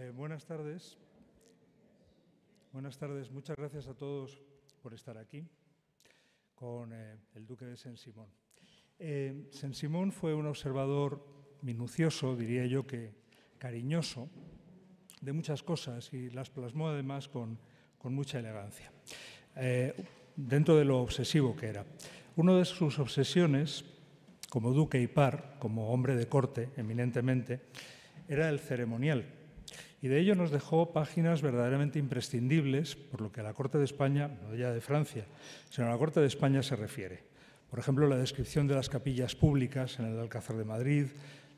Eh, buenas tardes. Buenas tardes. Muchas gracias a todos por estar aquí con eh, el duque de saint Simón. Eh, Saint-Simon fue un observador minucioso, diría yo que cariñoso, de muchas cosas y las plasmó además con, con mucha elegancia, dentro de lo obsesivo que era. Una de sus obsesiones, como duque y par, como hombre de corte eminentemente, era el ceremonial y de ello nos dejó páginas verdaderamente imprescindibles por lo que a la Corte de España, no ya de Francia, sino a la Corte de España se refiere. Por ejemplo, la descripción de las capillas públicas en el Alcázar de Madrid,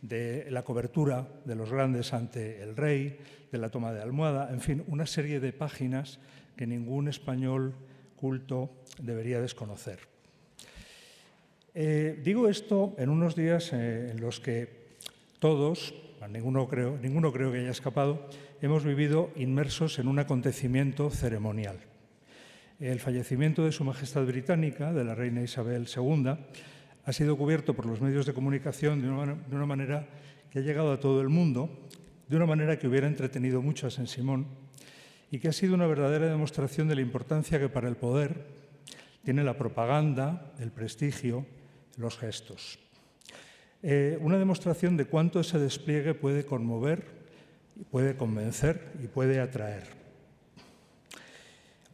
de la cobertura de los grandes ante el rey, de la toma de almohada, en fin, una serie de páginas que ningún español culto debería desconocer. Eh, digo esto en unos días eh, en los que todos, ninguno creo, que haya escapado, hemos vivido inmersos en un acontecimiento ceremonial. El fallecimiento de Su Majestad Británica, de la Reina Isabel II, ha sido cubierto por los medios de comunicación de una, de una manera que ha llegado a todo el mundo, de una manera que hubiera entretenido mucho a San Simón y que ha sido una verdadera demostración de la importancia que para el poder tiene la propaganda, el prestigio, los gestos. Eh, una demostración de cuánto ese despliegue puede conmover, puede convencer y puede atraer.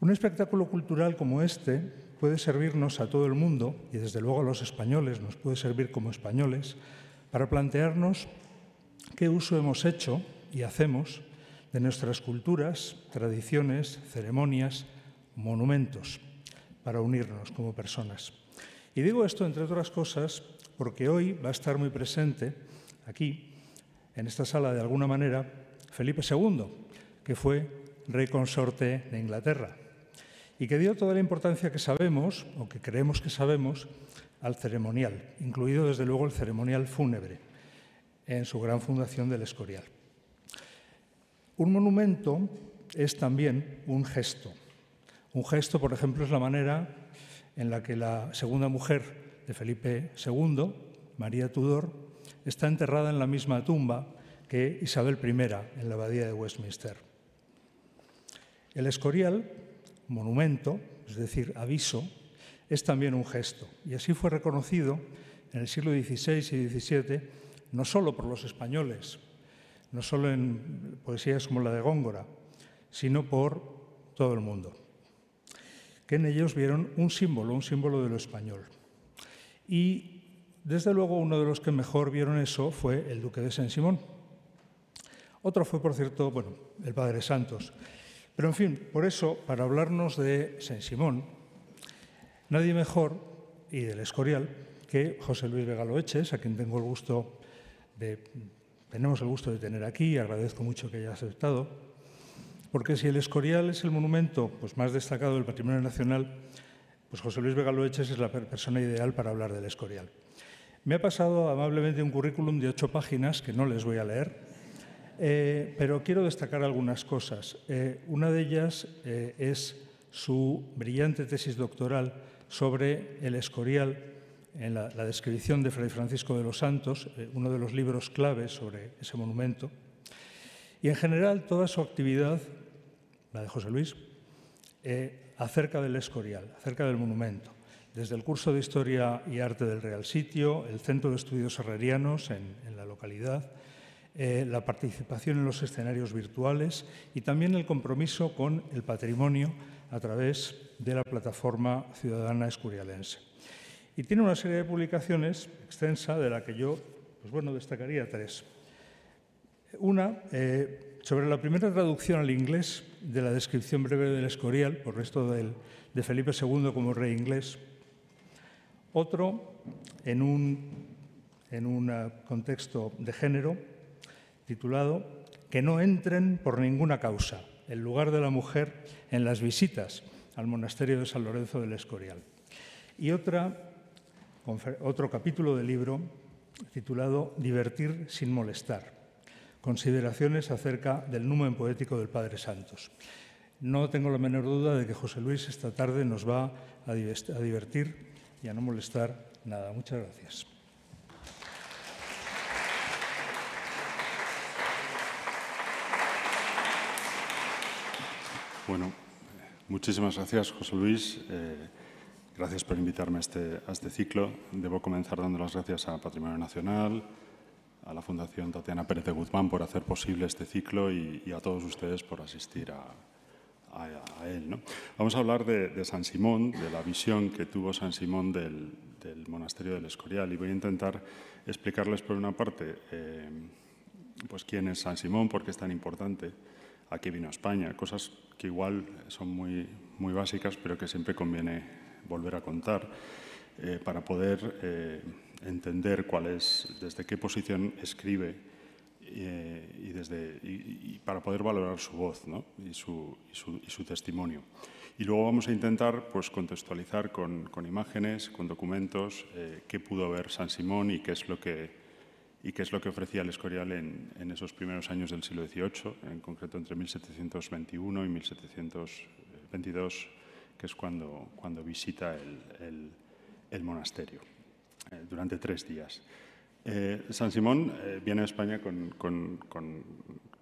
Un espectáculo cultural como este puede servirnos a todo el mundo, y desde luego a los españoles, nos puede servir como españoles, para plantearnos qué uso hemos hecho y hacemos de nuestras culturas, tradiciones, ceremonias, monumentos, para unirnos como personas. Y digo esto, entre otras cosas, porque hoy va a estar muy presente aquí, en esta sala de alguna manera, Felipe II, que fue rey consorte de Inglaterra y que dio toda la importancia que sabemos, o que creemos que sabemos, al ceremonial, incluido desde luego el ceremonial fúnebre, en su gran fundación del Escorial. Un monumento es también un gesto. Un gesto, por ejemplo, es la manera en la que la segunda mujer de Felipe II, María Tudor, está enterrada en la misma tumba que Isabel I en la abadía de Westminster. El escorial, monumento, es decir, aviso, es también un gesto, y así fue reconocido en el siglo XVI y XVII no solo por los españoles, no solo en poesías como la de Góngora, sino por todo el mundo, que en ellos vieron un símbolo, un símbolo de lo español. Y desde luego uno de los que mejor vieron eso fue el duque de San Simón. Otro fue, por cierto, bueno, el padre Santos. Pero en fin, por eso, para hablarnos de San Simón, nadie mejor, y del Escorial, que José Luis Vegaloeches, a quien tengo el gusto de, tenemos el gusto de tener aquí, y agradezco mucho que haya aceptado, porque si el Escorial es el monumento pues, más destacado del patrimonio nacional, pues José Luis Vega Loeches es la persona ideal para hablar del Escorial. Me ha pasado amablemente un currículum de ocho páginas que no les voy a leer, eh, pero quiero destacar algunas cosas. Eh, una de ellas eh, es su brillante tesis doctoral sobre el Escorial, en la, la descripción de Fray Francisco de los Santos, uno de los libros claves sobre ese monumento. Y en general toda su actividad, la de José Luis, eh, acerca del Escorial, acerca del monumento. Desde el curso de Historia y Arte del Real Sitio, el Centro de Estudios Herrerianos en, la localidad, eh, la participación en los escenarios virtuales y también el compromiso con el patrimonio a través de la plataforma ciudadana escorialense Y tiene una serie de publicaciones extensa de la que yo pues bueno, destacaría tres. Una, eh, sobre la primera traducción al inglés de la descripción breve del Escorial, por resto de Felipe II como rey inglés, otro en un, en un ah, contexto de género titulado Que no entren por ninguna causa, el lugar de la mujer en las visitas al monasterio de San Lorenzo del Escorial. Y otra, otro capítulo del libro titulado Divertir sin molestar, consideraciones acerca del numen poético del Padre Santos. No tengo la menor duda de que José Luis esta tarde nos va a divertir y a no molestar nada. Muchas gracias. Bueno, muchísimas gracias José Luis. Eh, gracias por invitarme a este, a este ciclo. Debo comenzar dando las gracias a Patrimonio Nacional, a la Fundación Tatiana Pérez de Guzmán por hacer posible este ciclo y, a todos ustedes por asistir a, él. Vamos a hablar de, San Simón, de la visión que tuvo San Simón del, monasterio del Escorial y voy a intentar explicarles por una parte eh, pues quién es San Simón, por qué es tan importante, a qué vino a España, cosas que igual son muy, muy básicas pero que siempre conviene volver a contar eh, para poder... Eh, entender cuál es, desde qué posición escribe eh, y, desde, para poder valorar su voz y, su, testimonio. Y luego vamos a intentar pues, contextualizar con, imágenes, con documentos, eh, qué pudo ver San Simón y qué es lo que, y qué es lo que ofrecía el Escorial en, en esos primeros años del siglo XVIII, en concreto entre 1721 y 1722, que es cuando, cuando visita el monasterio. Eh, durante tres días. Eh, San Simón eh, viene a España con,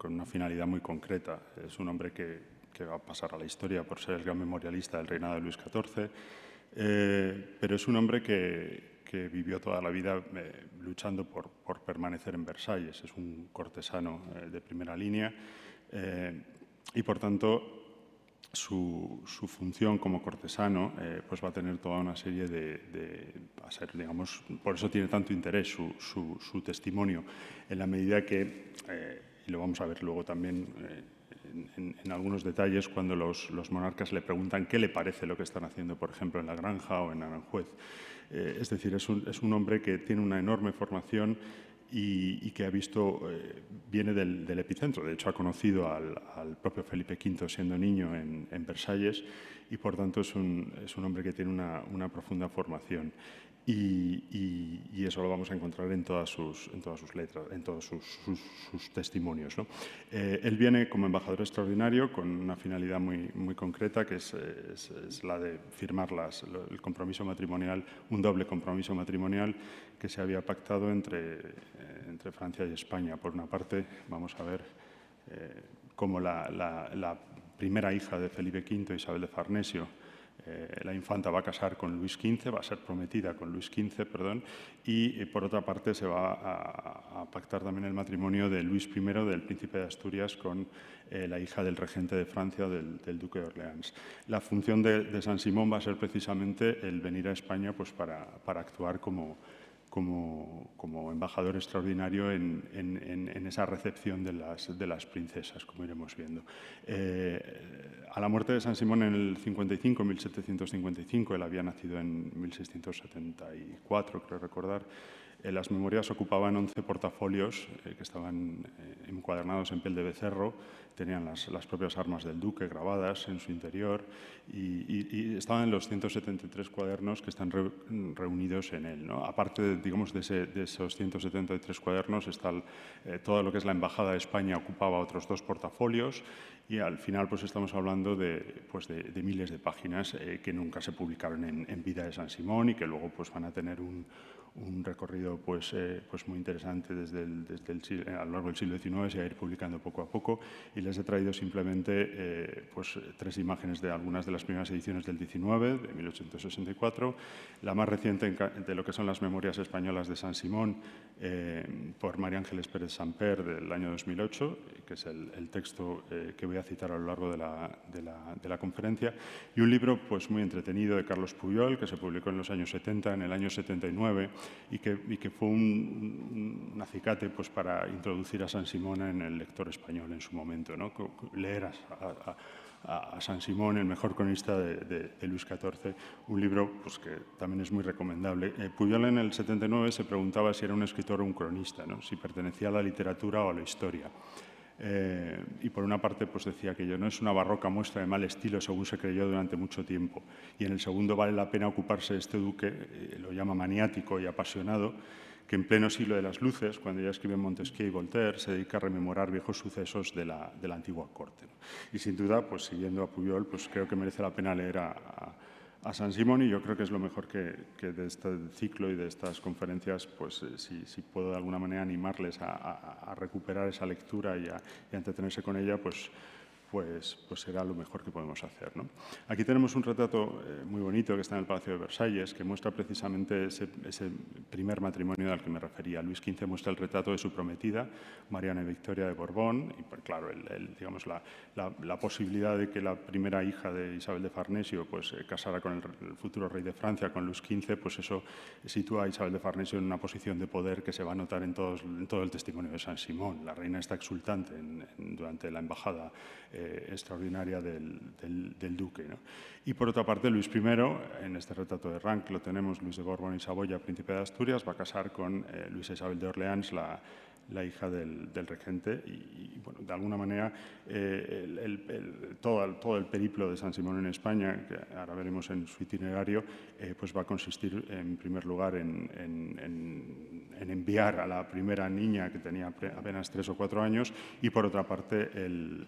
una finalidad muy concreta. Es un hombre que, va a pasar a la historia por ser el gran memorialista del reinado de Luis XIV, pero es un hombre que, vivió toda la vida luchando por, por, permanecer en Versalles. Es un cortesano de primera línea y, por tanto, su, función como cortesano eh, pues va a tener toda una serie de, digamos, por eso tiene tanto interés su, testimonio, en la medida que, eh, y lo vamos a ver luego también eh, en, algunos detalles, cuando los, monarcas le preguntan qué le parece lo que están haciendo, por ejemplo, en la granja o en Aranjuez. es decir, es un, es un hombre que tiene una enorme formación y, que ha visto, eh, viene del, epicentro. De hecho, ha conocido al, propio Felipe V siendo niño en, Versalles y, por tanto, es un, es un hombre que tiene una, profunda formación. Y, eso lo vamos a encontrar en todas sus, en todas sus letras, en todos sus, testimonios. ¿no? Eh, él viene como embajador extraordinario con una finalidad muy, muy concreta, que es, la de firmar el compromiso matrimonial, un doble compromiso matrimonial que se había pactado entre, eh, entre Francia y España. Por una parte, vamos a ver eh, cómo la, la, primera hija de Felipe V, Isabel de Farnesio, eh, la infanta va a casar con Luis XV, va a ser prometida con Luis XV, perdón, y por otra parte se va a, pactar también el matrimonio de Luis I, del príncipe de Asturias, con la hija del regente de Francia, del, duque de Orleans. La función de, de, San Simón va a ser precisamente el venir a España pues, para, para actuar como, como, embajador extraordinario en, esa recepción de las, princesas, como iremos viendo. Eh, a la muerte de San Simón en el 55, 1755, él había nacido en 1674, creo recordar, eh, las memorias ocupaban 11 portafolios eh, que estaban eh, encuadernados en piel de becerro, tenían las, las, propias armas del duque grabadas en su interior y, y, estaban los 173 cuadernos que están reunidos en él. ¿no? Aparte de, digamos, de, esos 173 cuadernos, está todo lo que es la Embajada de España ocupaba otros dos portafolios y al final pues, estamos hablando de, pues, de, miles de páginas que nunca se publicaron en, en, Vida de San Simón y que luego pues, van a tener un un recorrido pues, eh, pues muy interesante desde, desde el, a lo largo del siglo XIX, se va a ir publicando poco a poco y les he traído simplemente eh, pues, tres imágenes de algunas de las primeras ediciones del XIX, de 1864, la más reciente de lo que son las Memorias Españolas de San Simón eh, por María Ángeles Pérez Samper del año 2008, que es el, texto que voy a citar a lo largo de la, de, la, de la, conferencia, y un libro pues, muy entretenido de Carlos Puyol, que se publicó en los años 70, en el año 79, y que, y que fue un, un, acicate pues, para introducir a San Simón en el lector español en su momento. ¿no? Leer a, San Simón, el mejor cronista de, Luis XIV, un libro pues, que también es muy recomendable. Eh, en el 79 se preguntaba si era un escritor o un cronista, si pertenecía a la literatura o a la historia. Eh, y por una parte, pues decía que yo no es una barroca muestra de mal estilo, según se creyó durante mucho tiempo. Y en el segundo vale la pena ocuparse de este duque, eh, lo llama maniático y apasionado, que en pleno siglo de las luces, cuando ya escriben Montesquieu y Voltaire, se dedica a rememorar viejos sucesos de la, antigua corte. Y sin duda, pues siguiendo a Puyol, pues creo que merece la pena leer a a San Simón y yo creo que es lo mejor que, de este ciclo y de estas conferencias, pues eh, si, puedo de alguna manera animarles a, recuperar esa lectura y a, y entretenerse con ella, pues pues, pues, será lo mejor que podemos hacer. Aquí tenemos un retrato eh, muy bonito que está en el Palacio de Versalles, que muestra precisamente ese, primer matrimonio al que me refería. Luis XV muestra el retrato de su prometida, Mariana Victoria de Borbón, y pues, claro, digamos, la, posibilidad de que la primera hija de Isabel de Farnesio pues, eh, casara con el, futuro rey de Francia, con Luis XV, pues eso sitúa a Isabel de Farnesio en una posición de poder que se va a notar en, todo el testimonio de San Simón. La reina está exultante durante la embajada eh, extraordinaria del, duque. ¿no? Y por otra parte, Luis I, en este retrato de Rank lo tenemos, Luis de Borbón y Saboya, príncipe de Asturias, va a casar con Luis eh, Luisa Isabel de Orleans, la, hija del, regente y, de alguna manera eh, todo, el periplo de San Simón en España, que ahora veremos en su itinerario, pues va a consistir en primer lugar en, enviar a la primera niña que tenía apenas tres o cuatro años y por otra parte el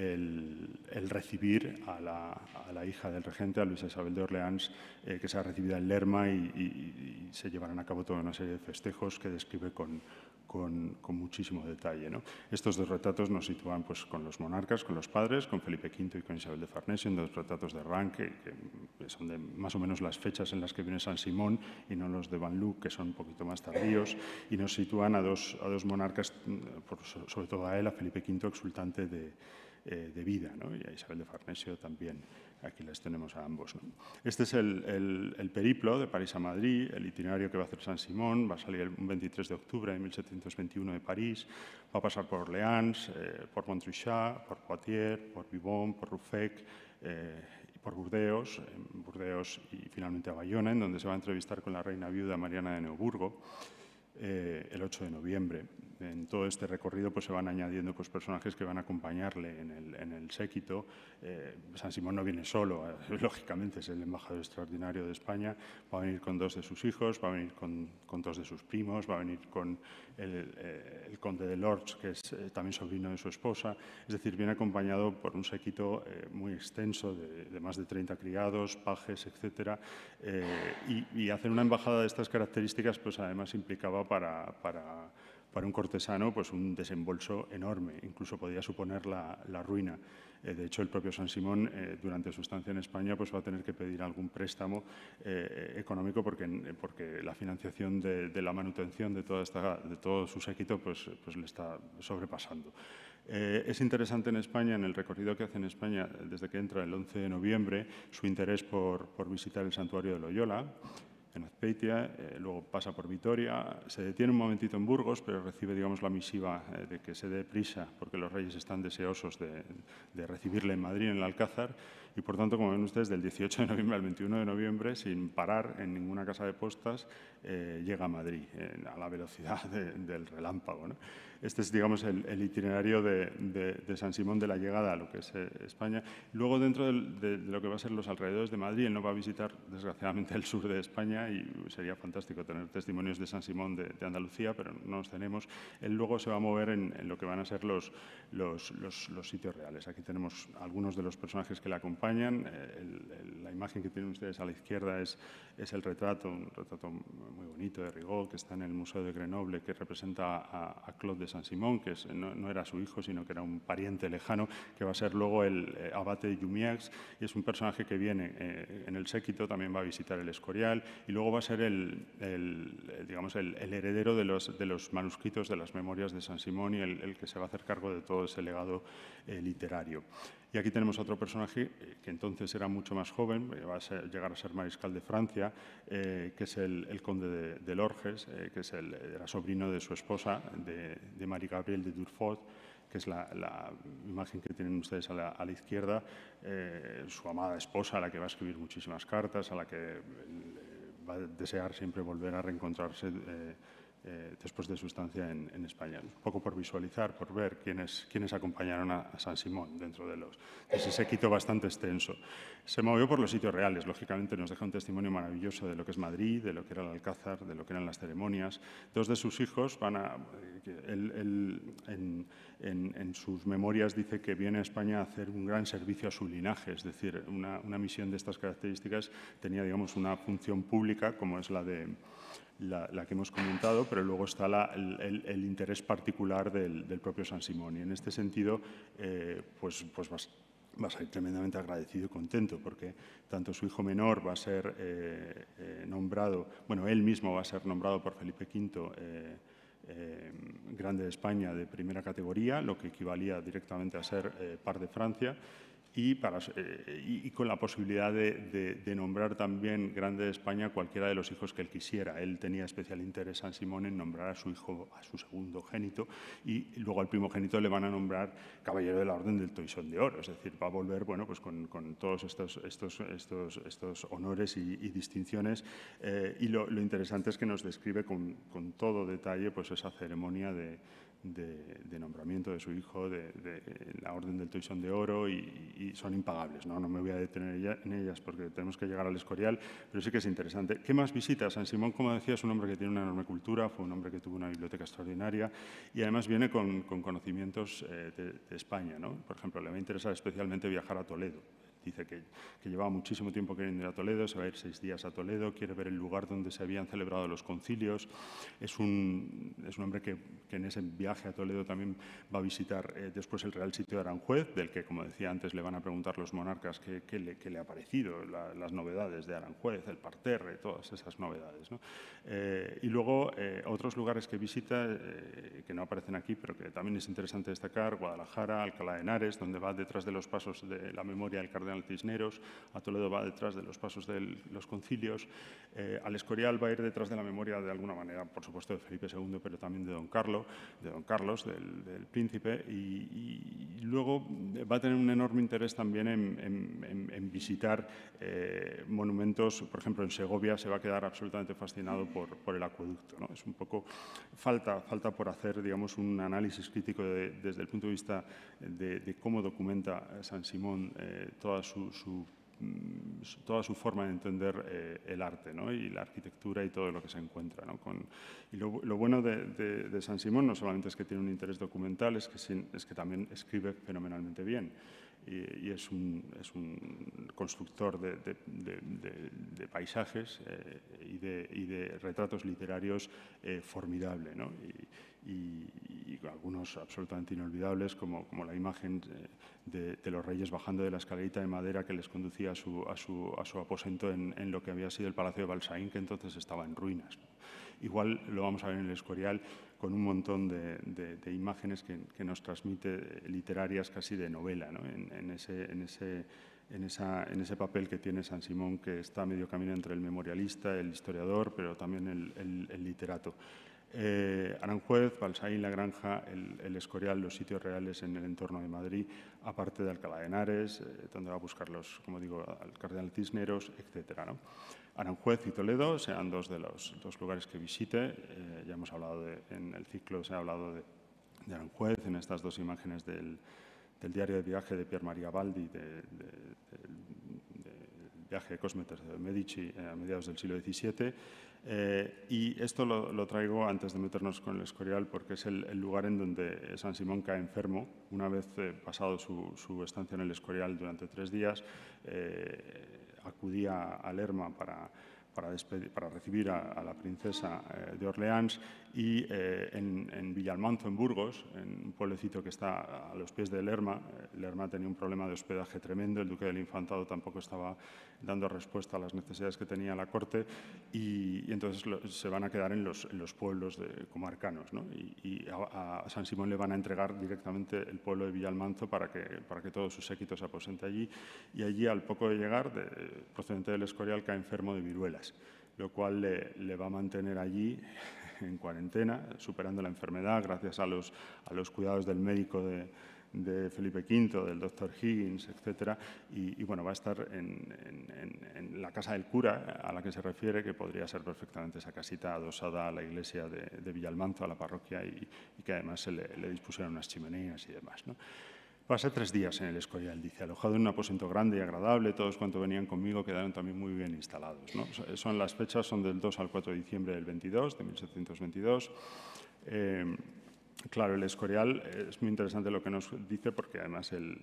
el, recibir a la, hija del regente, a Luisa Isabel de Orleans, eh, que se ha recibido en Lerma y, se llevarán a cabo toda una serie de festejos que describe con, con, muchísimo detalle. ¿no? Estos dos retratos nos sitúan pues, con los monarcas, con los padres, con Felipe V y con Isabel de Farnesio, en dos retratos de rank que son de más o menos las fechas en las que viene San Simón y no los de Van que son un poquito más tardíos, y nos sitúan a dos, a dos monarcas, mm, sobre todo a él, a Felipe V exultante de eh, de vida, ¿no? y a Isabel de Farnesio también. Aquí les tenemos a ambos. Este es el, periplo de París a Madrid, el itinerario que va a hacer San Simón, va a salir el 23 de octubre de 1721 de París, va a pasar por Orleans, eh, por Montrichat, por Poitiers, por Vivonne, por Ruffec, eh, por Burdeos, Burdeos y finalmente a Bayona, en donde se va a entrevistar con la reina viuda Mariana de Neuburgo el 8 de noviembre en todo este recorrido pues, se van añadiendo pues, personajes que van a acompañarle en el, séquito. Eh, San Simón no viene solo, eh, lógicamente es el embajador extraordinario de España, va a venir con dos de sus hijos, va a venir con, dos de sus primos, va a venir con el, eh, conde de Lorch, que es también sobrino de su esposa. Es decir, viene acompañado por un séquito muy extenso de, más de 30 criados, pajes, etc. y, hacer una embajada de estas características pues, además implicaba para para un cortesano pues un desembolso enorme, incluso podría suponer la, ruina. Eh, de hecho, el propio San Simón, eh, durante su estancia en España, pues va a tener que pedir algún préstamo eh, económico porque, porque la financiación de, la manutención de, todo su séquito pues, pues le está sobrepasando. es interesante en España, en el recorrido que hace en España desde que entra el 11 de noviembre, su interés por, por visitar el santuario de Loyola, en Azpeitia, eh, luego pasa por Vitoria, se detiene un momentito en Burgos, pero recibe digamos, la misiva eh, de que se dé prisa porque los reyes están deseosos de recibirle en Madrid, en el Alcázar, y por tanto, como ven ustedes, del 18 de noviembre al 21 de noviembre, sin parar en ninguna casa de postas, eh, llega a Madrid a la velocidad del relámpago. Este es, digamos, el, itinerario de, San Simón de la llegada a lo que es eh, España. Luego, dentro de, lo que va a ser los alrededores de Madrid, él no va a visitar, desgraciadamente, el sur de España y sería fantástico tener testimonios de San Simón de, Andalucía, pero no los tenemos. Él luego se va a mover en, lo que van a ser los, los, los, los sitios reales. Aquí tenemos algunos de los personajes que le acompañan eh, la imagen que tienen ustedes a la izquierda es, es el retrato, un retrato muy bonito de Rigaud, que está en el Museo de Grenoble, que representa a, Claude de Saint-Simon, que no, era su hijo, sino que era un pariente lejano, que va a ser luego el eh, abate de Jumiax, y es un personaje que viene eh, en el séquito, también va a visitar el Escorial, y luego va a ser el, digamos, el, heredero de los, de los manuscritos de las memorias de Saint-Simon y el, que se va a hacer cargo de todo ese legado literario. Y aquí tenemos otro personaje eh, que entonces era mucho más joven, eh, va a llegar a ser mariscal de Francia, eh, que es el, conde de, Lorges, que es el, era sobrino de su esposa, de, Marie Gabrielle de Durfort, que es la, imagen que tienen ustedes a la, izquierda, su amada esposa, a la que va a escribir muchísimas cartas, a la que va a desear siempre volver a reencontrarse eh, después de su estancia en, España. Un poco por visualizar, por ver quiénes, acompañaron a, San Simón dentro de, los, ese séquito bastante extenso. Se movió por los sitios reales, lógicamente nos deja un testimonio maravilloso de lo que es Madrid, de lo que era el Alcázar, de lo que eran las ceremonias. Dos de sus hijos van a... Él, en, sus memorias dice que viene a España a hacer un gran servicio a su linaje, es decir, una, una misión de estas características tenía, digamos, una función pública como es la de la, que hemos comentado, pero luego está el, interés particular del, propio San Simón. Y en este sentido, eh, pues, pues vas, a ir tremendamente agradecido y contento, porque tanto su hijo menor va a ser eh, eh, nombrado, bueno, él mismo va a ser nombrado por Felipe V. grande de España de primera categoría, lo que equivalía directamente a ser par de Francia, y, para, eh, y, con la posibilidad de, nombrar también Grande de España cualquiera de los hijos que él quisiera. Él tenía especial interés, San Simón, en nombrar a su hijo, a su segundo génito, y luego al primogénito le van a nombrar Caballero de la Orden del Toisón de Oro. Es decir, va a volver bueno, pues con, todos estos, estos, estos, estos honores y, distinciones. Eh, y lo, interesante es que nos describe con, con todo detalle pues, esa ceremonia de de, nombramiento de su hijo, de, la Orden del Toisón de Oro, y, son impagables. ¿no? ¿no? me voy a detener en ellas porque tenemos que llegar al Escorial, pero sí que es interesante. ¿Qué más visitas? San Simón, como decía, es un hombre que tiene una enorme cultura, fue un hombre que tuvo una biblioteca extraordinaria y además viene con, conocimientos eh, de, España. Por ejemplo, le va a interesar especialmente viajar a Toledo dice que, llevaba muchísimo tiempo queriendo ir a Toledo, se va a ir seis días a Toledo, quiere ver el lugar donde se habían celebrado los concilios. Es un, es un hombre que, en ese viaje a Toledo también va a visitar eh, después el Real Sitio de Aranjuez, del que, como decía antes, le van a preguntar los monarcas qué, qué, le, ha parecido, las novedades de Aranjuez, el parterre, todas esas novedades. Eh, y luego eh, otros lugares que visita, que no aparecen aquí, pero que también es interesante destacar, Guadalajara, Alcalá de Henares, donde va detrás de los pasos de la memoria del cardenal al Cisneros, a Toledo va detrás de los pasos de los concilios, eh, al Escorial va a ir detrás de la memoria de alguna manera, por supuesto, de Felipe II, pero también de Don Carlos, de Don Carlos, del, príncipe, y, luego va a tener un enorme interés también en, visitar eh, monumentos, por ejemplo, en Segovia se va a quedar absolutamente fascinado por, por el acueducto. ¿no? Es un poco falta, falta por hacer, digamos, un análisis crítico desde el punto de vista de, cómo documenta San Simón eh, todas Mm, su, toda su forma de entender eh, el arte y la arquitectura y todo lo que se encuentra. Con, y lo, bueno de, San Simón no solamente es que tiene un interés documental, es que, es que también escribe fenomenalmente bien. Y, es, un, es, un, constructor de, paisajes eh, y, de, retratos literarios eh, formidable. Y, y, algunos absolutamente inolvidables, como, como la imagen eh, de, los reyes bajando de la escalerita de madera que les conducía a su, a su, a su aposento en, en, lo que había sido el Palacio de Balsaín, que entonces estaba en ruinas. Igual lo vamos a ver en el Escorial con un montón de, imágenes que, que, nos transmite eh, literarias casi de novela, ¿no? en, ese, en ese en, esa, en, ese papel que tiene San Simón, que está medio camino entre el memorialista, el historiador, pero también el, el, el literato. Eh, Aranjuez, Balsaín, La Granja, el, Escorial, los sitios reales en el entorno de Madrid, aparte de Alcalá de Henares, eh, donde va a buscarlos, como digo, al Cardenal Cisneros, etc. Aranjuez y Toledo sean dos de los dos lugares que visite. Eh, ya hemos hablado en el ciclo, se ha hablado de, Aranjuez, en estas dos imágenes del, diario de viaje de Pierre María Baldi, del viaje de Cosme de Medici a mediados del siglo XVII eh, y esto lo, traigo antes de meternos con el Escorial, porque es el, lugar en donde San Simón cae enfermo. Una vez eh, pasado su, estancia en el Escorial durante tres días, eh, acudía a Lerma para, recibir a, a la princesa de Orleans y eh, en, Villalmanzo, en Burgos, en un pueblecito que está a los pies de Lerma. Eh, Lerma tenía un problema de hospedaje tremendo, el duque del infantado tampoco estaba dando respuesta a las necesidades que tenía la corte y, entonces se van a quedar en los, los pueblos de, comarcanos. Y, a, San Simón le van a entregar directamente el pueblo de Villalmanzo para que, para que todo su séquito se aposente allí y allí al poco de llegar, de, procedente del Escorial, cae enfermo de viruelas lo cual le, le va a mantener allí en cuarentena, superando la enfermedad gracias a los, cuidados del médico de, Felipe V, del doctor Higgins, etc. Y, bueno, va a estar en, la casa del cura a la que se refiere, que podría ser perfectamente esa casita adosada a la iglesia de, Villalmanzo, a la parroquia, y, que además se le, dispusieron unas chimeneas y demás. Pasé tres días en el Escorial, dice, alojado en un aposento grande y agradable, todos cuantos venían conmigo quedaron también muy bien instalados. ¿no? Son las fechas, son del 2 al 4 de diciembre del 22, de 1722. Eh, claro, el Escorial eh, es muy interesante lo que nos dice porque además el,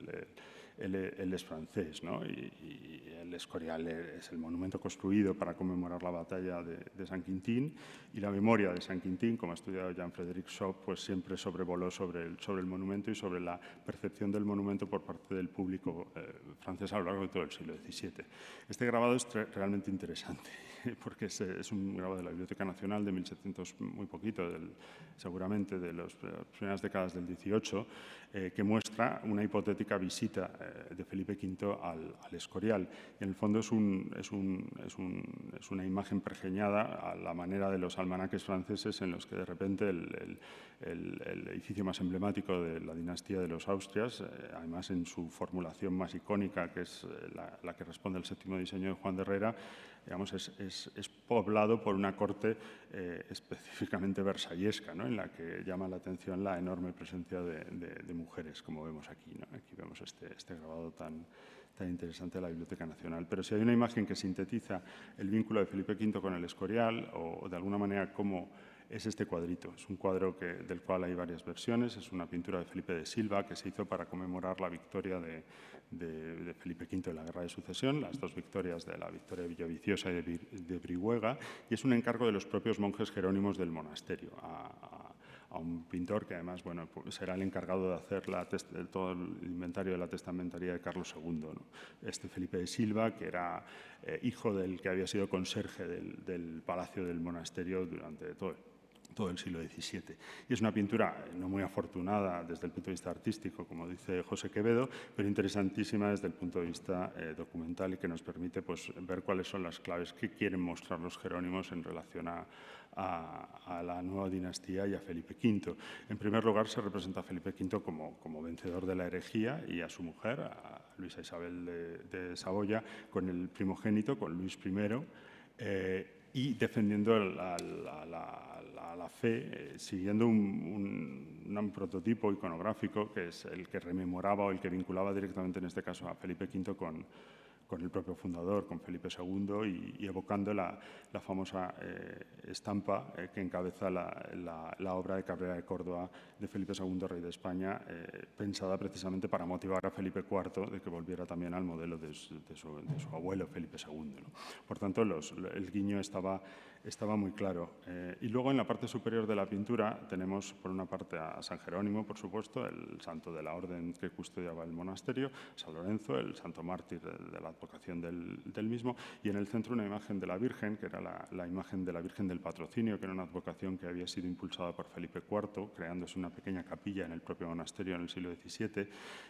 e, él, es francés, ¿no? y, el Escorial e, es el monumento construido para conmemorar la batalla de, San Quintín, y la memoria de San Quintín, como ha estudiado Jean-Frédéric Schopp, pues siempre sobrevoló sobre el, sobre el monumento y sobre la percepción del monumento por parte del público eh, francés a lo largo de todo el siglo XVII. Este grabado es realmente interesante porque es, es, un grabo de la Biblioteca Nacional de 1700, muy poquito, del, seguramente de, las primeras décadas del 18, eh, que muestra una hipotética visita eh, de Felipe V al, Escorial. en el fondo es, es, una imagen pregeñada a la manera de los almanaques franceses en los que de repente el, edificio más emblemático de la dinastía de los Austrias, eh, además en su formulación más icónica, que es la, la que responde al séptimo diseño de Juan de Herrera, digamos, es, es, poblado por una corte eh, específicamente versallesca, ¿no? en la que llama la atención la enorme presencia de, mujeres, como vemos aquí. ¿no? Aquí vemos este, este grabado tan, tan interesante de la Biblioteca Nacional. Pero si hay una imagen que sintetiza el vínculo de Felipe V con el Escorial, o, de alguna manera cómo es este cuadrito. Es un cuadro que, del cual hay varias versiones. Es una pintura de Felipe de Silva que se hizo para conmemorar la victoria de, de, Felipe V de la Guerra de Sucesión, las dos victorias de la Victoria de Villaviciosa y de, Brihuega, y es un encargo de los propios monjes jerónimos del monasterio, a, un pintor que además bueno, pues será el encargado de hacer todo el inventario de la testamentaría de Carlos II. Este Felipe de Silva, que era eh, hijo del que había sido conserje del, del palacio del monasterio durante todo el todo el siglo XVII. Y es una pintura no muy afortunada desde el punto de vista artístico, como dice José Quevedo, pero interesantísima desde el punto de vista eh, documental y que nos permite pues, ver cuáles son las claves que quieren mostrar los jerónimos en relación a, la nueva dinastía y a Felipe V. En primer lugar, se representa a Felipe V como, como vencedor de la herejía y a su mujer, a Luisa Isabel de, de Saboya, con el primogénito, con Luis I, eh, y defendiendo la a la fe eh, siguiendo un, un, prototipo iconográfico que es el que rememoraba o el que vinculaba directamente en este caso a Felipe V con, con el propio fundador, con Felipe II, y, evocando la, famosa eh, estampa eh, que encabeza la, obra de Cabrera de Córdoba de Felipe II, rey de España, pensada precisamente para motivar a Felipe IV de que volviera también al modelo de, su, abuelo Felipe II. Por tanto, el guiño estaba estaba muy claro. Eh, y luego en la parte superior de la pintura tenemos por una parte a San Jerónimo, por supuesto, el santo de la orden que custodiaba el monasterio, San Lorenzo, el santo mártir de, la advocación del, mismo, y en el centro una imagen de la Virgen, que era la, imagen de la Virgen del Patrocinio, que era una advocación que había sido impulsada por Felipe IV, creándose una pequeña capilla en el propio monasterio en el siglo XVII.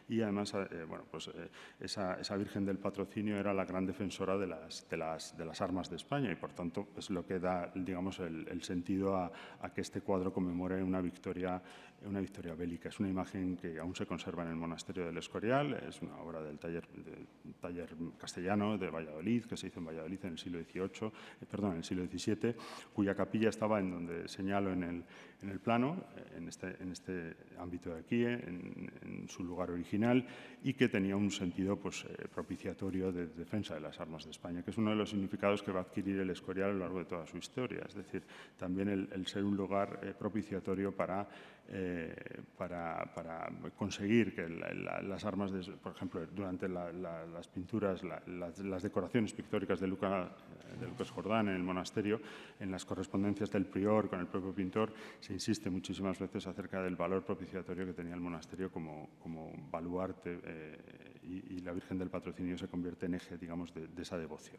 Y además, eh, bueno, pues eh, esa, esa, Virgen del Patrocinio era la gran defensora de las, de las, de las armas de España y por tanto es pues, lo que da digamos, el, sentido a, a, que este cuadro conmemore una victoria una victoria bélica. Es una imagen que aún se conserva en el monasterio del Escorial, es una obra del taller, del taller castellano de Valladolid, que se hizo en Valladolid en el siglo XVIII, eh, perdón, en el siglo XVII, cuya capilla estaba en donde señalo en el, plano, eh, en este, en este ámbito de aquí, eh, en, su lugar original, y que tenía un sentido pues, propiciatorio de defensa de las armas de España, que es uno de los significados que va a adquirir el Escorial a lo largo de toda su historia. Es decir, también el, ser un lugar propiciatorio para eh, para, para, conseguir que las armas, de, por ejemplo, durante las pinturas, las, decoraciones pictóricas de, Luca, eh, de Lucas Jordán en el monasterio, en las correspondencias del prior con el propio pintor, se insiste muchísimas veces acerca del valor propiciatorio que tenía el monasterio como, como baluarte. Eh, y, la Virgen del Patrocinio se convierte en eje, digamos, de, esa devoción.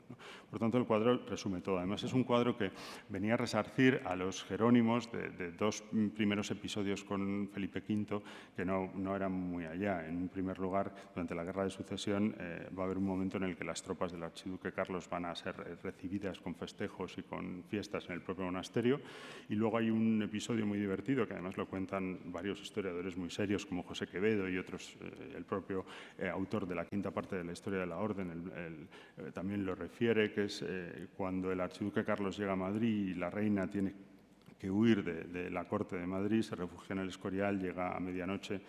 Por tanto, el cuadro resume todo. Además, es un cuadro que venía a resarcir a los jerónimos de, dos primeros episodios con Felipe V, que no, no, eran muy allá. En primer lugar, durante la Guerra de Sucesión eh, va a haber un momento en el que las tropas del archiduque Carlos van a ser recibidas con festejos y con fiestas en el propio monasterio. Y luego hay un episodio muy divertido, que además lo cuentan varios historiadores muy serios, como José Quevedo y otros, eh, el propio eh, autor de la quinta parte de la historia de la orden eh, también lo refiere, que es eh, cuando el archiduque Carlos llega a Madrid y la reina tiene que huir de, la corte de Madrid, se refugia en el Escorial, llega a medianoche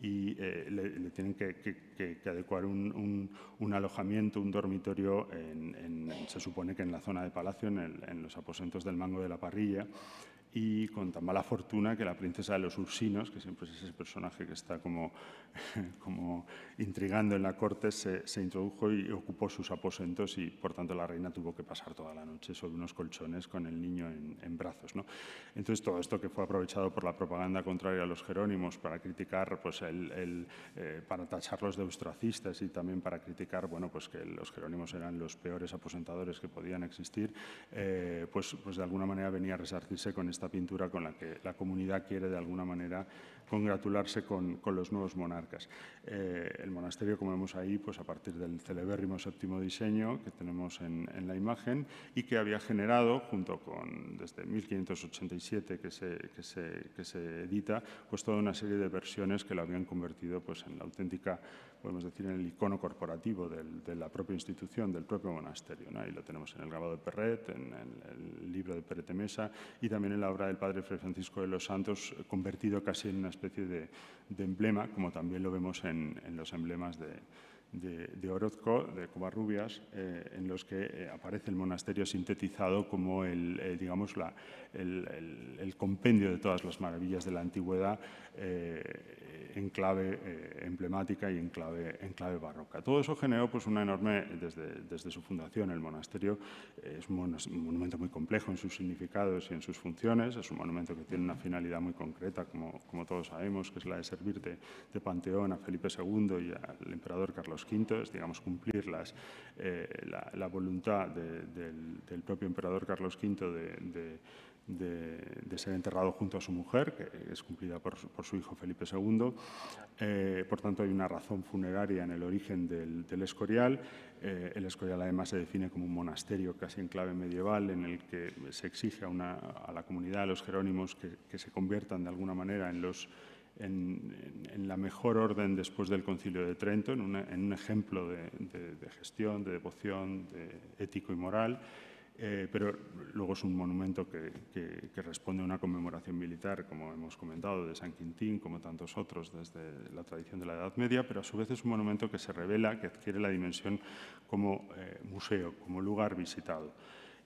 y eh, le, tienen que, adecuar un, alojamiento, un dormitorio, se supone que en la zona de Palacio, en, los aposentos del Mango de la Parrilla y con tan mala fortuna que la princesa de los Ursinos, que siempre es ese personaje que está como, como intrigando en la corte, se, introdujo y ocupó sus aposentos y por tanto la reina tuvo que pasar toda la noche sobre unos colchones con el niño en, brazos. ¿no? Entonces todo esto que fue aprovechado por la propaganda contraria a los jerónimos para criticar, pues, el, eh, para tacharlos de ostracistas y también para criticar bueno, pues, que los jerónimos eran los peores aposentadores que podían existir, eh, pues, pues de alguna manera venía a resarcirse con este esta pintura con la que la comunidad quiere de alguna manera congratularse con, con los nuevos monarcas. Eh, el monasterio, como vemos ahí, pues a partir del celebérrimo séptimo diseño que tenemos en, en la imagen y que había generado, junto con desde 1587 que se, que se, que se edita, pues toda una serie de versiones que lo habían convertido pues, en la auténtica podemos decir, en el icono corporativo de la propia institución, del propio monasterio. ¿no? Ahí lo tenemos en el grabado de Perret, en el, libro de Perret Mesa y también en la obra del padre Francisco de los Santos, convertido casi en una especie de, emblema, como también lo vemos en, los emblemas de, Orozco, de Covarrubias, eh, en los que eh, aparece el monasterio sintetizado como el, eh, digamos la, el, compendio de todas las maravillas de la antigüedad eh, en clave eh, emblemática y en clave, en clave barroca. Todo eso generó pues, una enorme, desde, desde su fundación, el monasterio eh, es un, monumento muy complejo en sus significados y en sus funciones, es un monumento que tiene una finalidad muy concreta, como, todos sabemos, que es la de servir de, panteón a Felipe II y al emperador Carlos V, es digamos cumplir la, voluntad del, propio emperador Carlos V de de, ser enterrado junto a su mujer, que es cumplida por, su hijo Felipe II. Eh, por tanto, hay una razón funeraria en el origen del, Escorial. Eh, el Escorial además se define como un monasterio casi en clave medieval en el que se exige a, la comunidad, a los jerónimos, que, se conviertan de alguna manera en la mejor orden después del concilio de Trento, en, un ejemplo de, de gestión, de devoción, de ético y moral, eh, pero luego es un monumento que, responde a una conmemoración militar, como hemos comentado, de San Quintín, como tantos otros desde la tradición de la Edad Media, pero a su vez es un monumento que se revela, que adquiere la dimensión como eh, museo, como lugar visitado.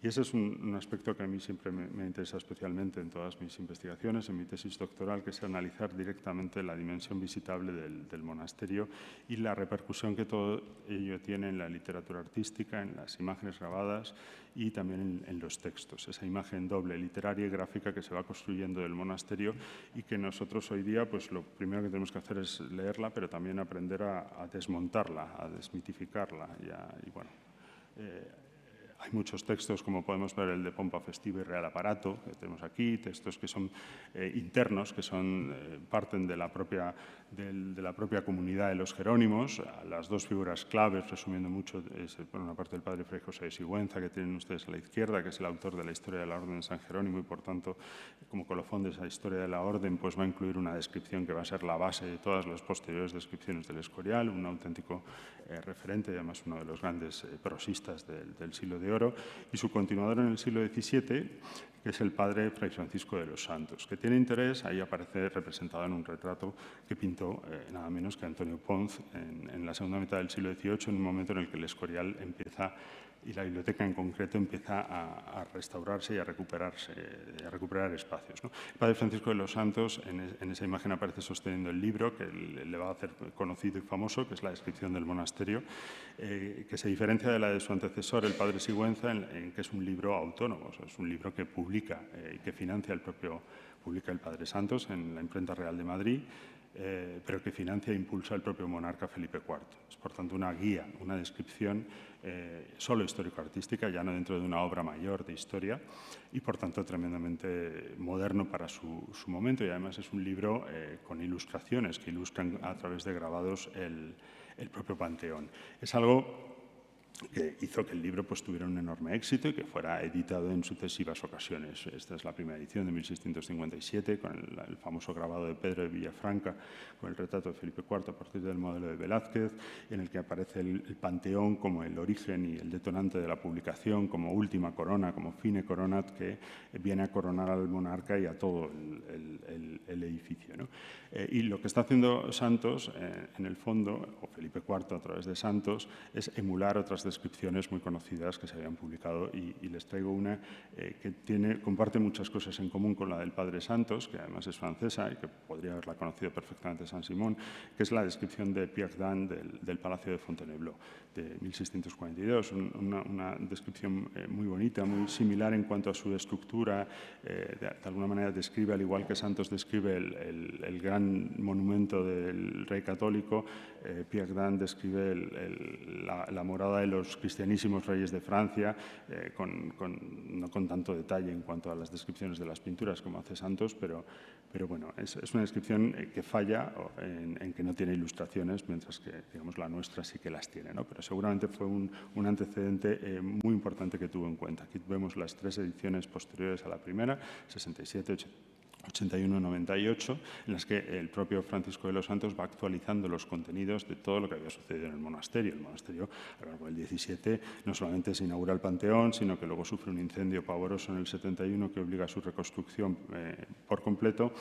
Y ese es un, aspecto que a mí siempre me, interesa especialmente en todas mis investigaciones, en mi tesis doctoral, que es analizar directamente la dimensión visitable del, monasterio y la repercusión que todo ello tiene en la literatura artística, en las imágenes grabadas y también en, los textos. Esa imagen doble literaria y gráfica que se va construyendo del monasterio y que nosotros hoy día, pues lo primero que tenemos que hacer es leerla, pero también aprender a, desmontarla, a desmitificarla y, a, y bueno. Eh, hay muchos textos, como podemos ver, el de Pompa Festiva y Real Aparato, que tenemos aquí, textos que son eh, internos, que son, eh, parten de la, propia, de la propia comunidad de los Jerónimos. las dos figuras claves, resumiendo mucho, es por una parte el padre Fray José de Sigüenza, que tienen ustedes a la izquierda, que es el autor de la historia de la Orden de San Jerónimo y, por tanto, como colofón de esa historia de la Orden, pues va a incluir una descripción que va a ser la base de todas las posteriores descripciones del Escorial, un auténtico eh, referente, además uno de los grandes eh, prosistas del, siglo de oro, y su continuador en el siglo XVII, que es el padre Fray Francisco de los Santos, que tiene interés, ahí aparece representado en un retrato que pintó eh, nada menos que Antonio Ponz en, en la segunda mitad del siglo XVIII, en un momento en el que el Escorial empieza y la biblioteca en concreto empieza a, restaurarse y a, recuperarse, a recuperar espacios. El padre Francisco de los Santos en, esa imagen aparece sosteniendo el libro que le va a hacer conocido y famoso, que es la descripción del monasterio, eh, que se diferencia de la de su antecesor, el padre Sigüenza, en, que es un libro autónomo, es un libro que publica eh, y que financia el propio publica el Padre Santos en la Imprenta Real de Madrid eh, pero que financia e impulsa el propio monarca Felipe IV. Es, por tanto, una guía, una descripción eh, solo histórico-artística, ya no dentro de una obra mayor de historia, y por tanto tremendamente moderno para su, momento. Y además es un libro eh, con ilustraciones que ilustran a través de grabados el, el propio panteón. Es algo que hizo que el libro pues, tuviera un enorme éxito y que fuera editado en sucesivas ocasiones. Esta es la primera edición de 1657, con el, famoso grabado de Pedro de Villafranca, con el retrato de Felipe IV a partir del modelo de Velázquez, en el que aparece el, panteón como el origen y el detonante de la publicación, como última corona, como fine coronat, que viene a coronar al monarca y a todo el, edificio. Eh, y lo que está haciendo Santos, eh, en el fondo, o Felipe IV a través de Santos, es emular otras descripciones muy conocidas que se habían publicado y, les traigo una eh, que tiene, comparte muchas cosas en común con la del Padre Santos, que además es francesa y que podría haberla conocido perfectamente San Simón, que es la descripción de Pierre Dan del, Palacio de Fontainebleau de 1642, una, descripción eh, muy bonita, muy similar en cuanto a su estructura, eh, de, alguna manera describe, al igual que Santos describe el gran monumento del rey católico, eh, Pierre Grand describe la, morada de los cristianísimos reyes de Francia, eh, no con tanto detalle en cuanto a las descripciones de las pinturas como hace Santos, pero, pero bueno, es, una descripción eh, que falla en, que no tiene ilustraciones, mientras que digamos, la nuestra sí que las tiene. ¿no? Pero seguramente fue un, antecedente muy importante que tuvo en cuenta. Aquí vemos las tres ediciones posteriores a la primera, 67, 80 81-98, en las que el propio Francisco de los Santos va actualizando los contenidos de todo lo que había sucedido en el monasterio. El monasterio, a lo largo del 17, no solamente se inaugura el panteón, sino que luego sufre un incendio pavoroso en el 71 que obliga a su reconstrucción eh, por completo,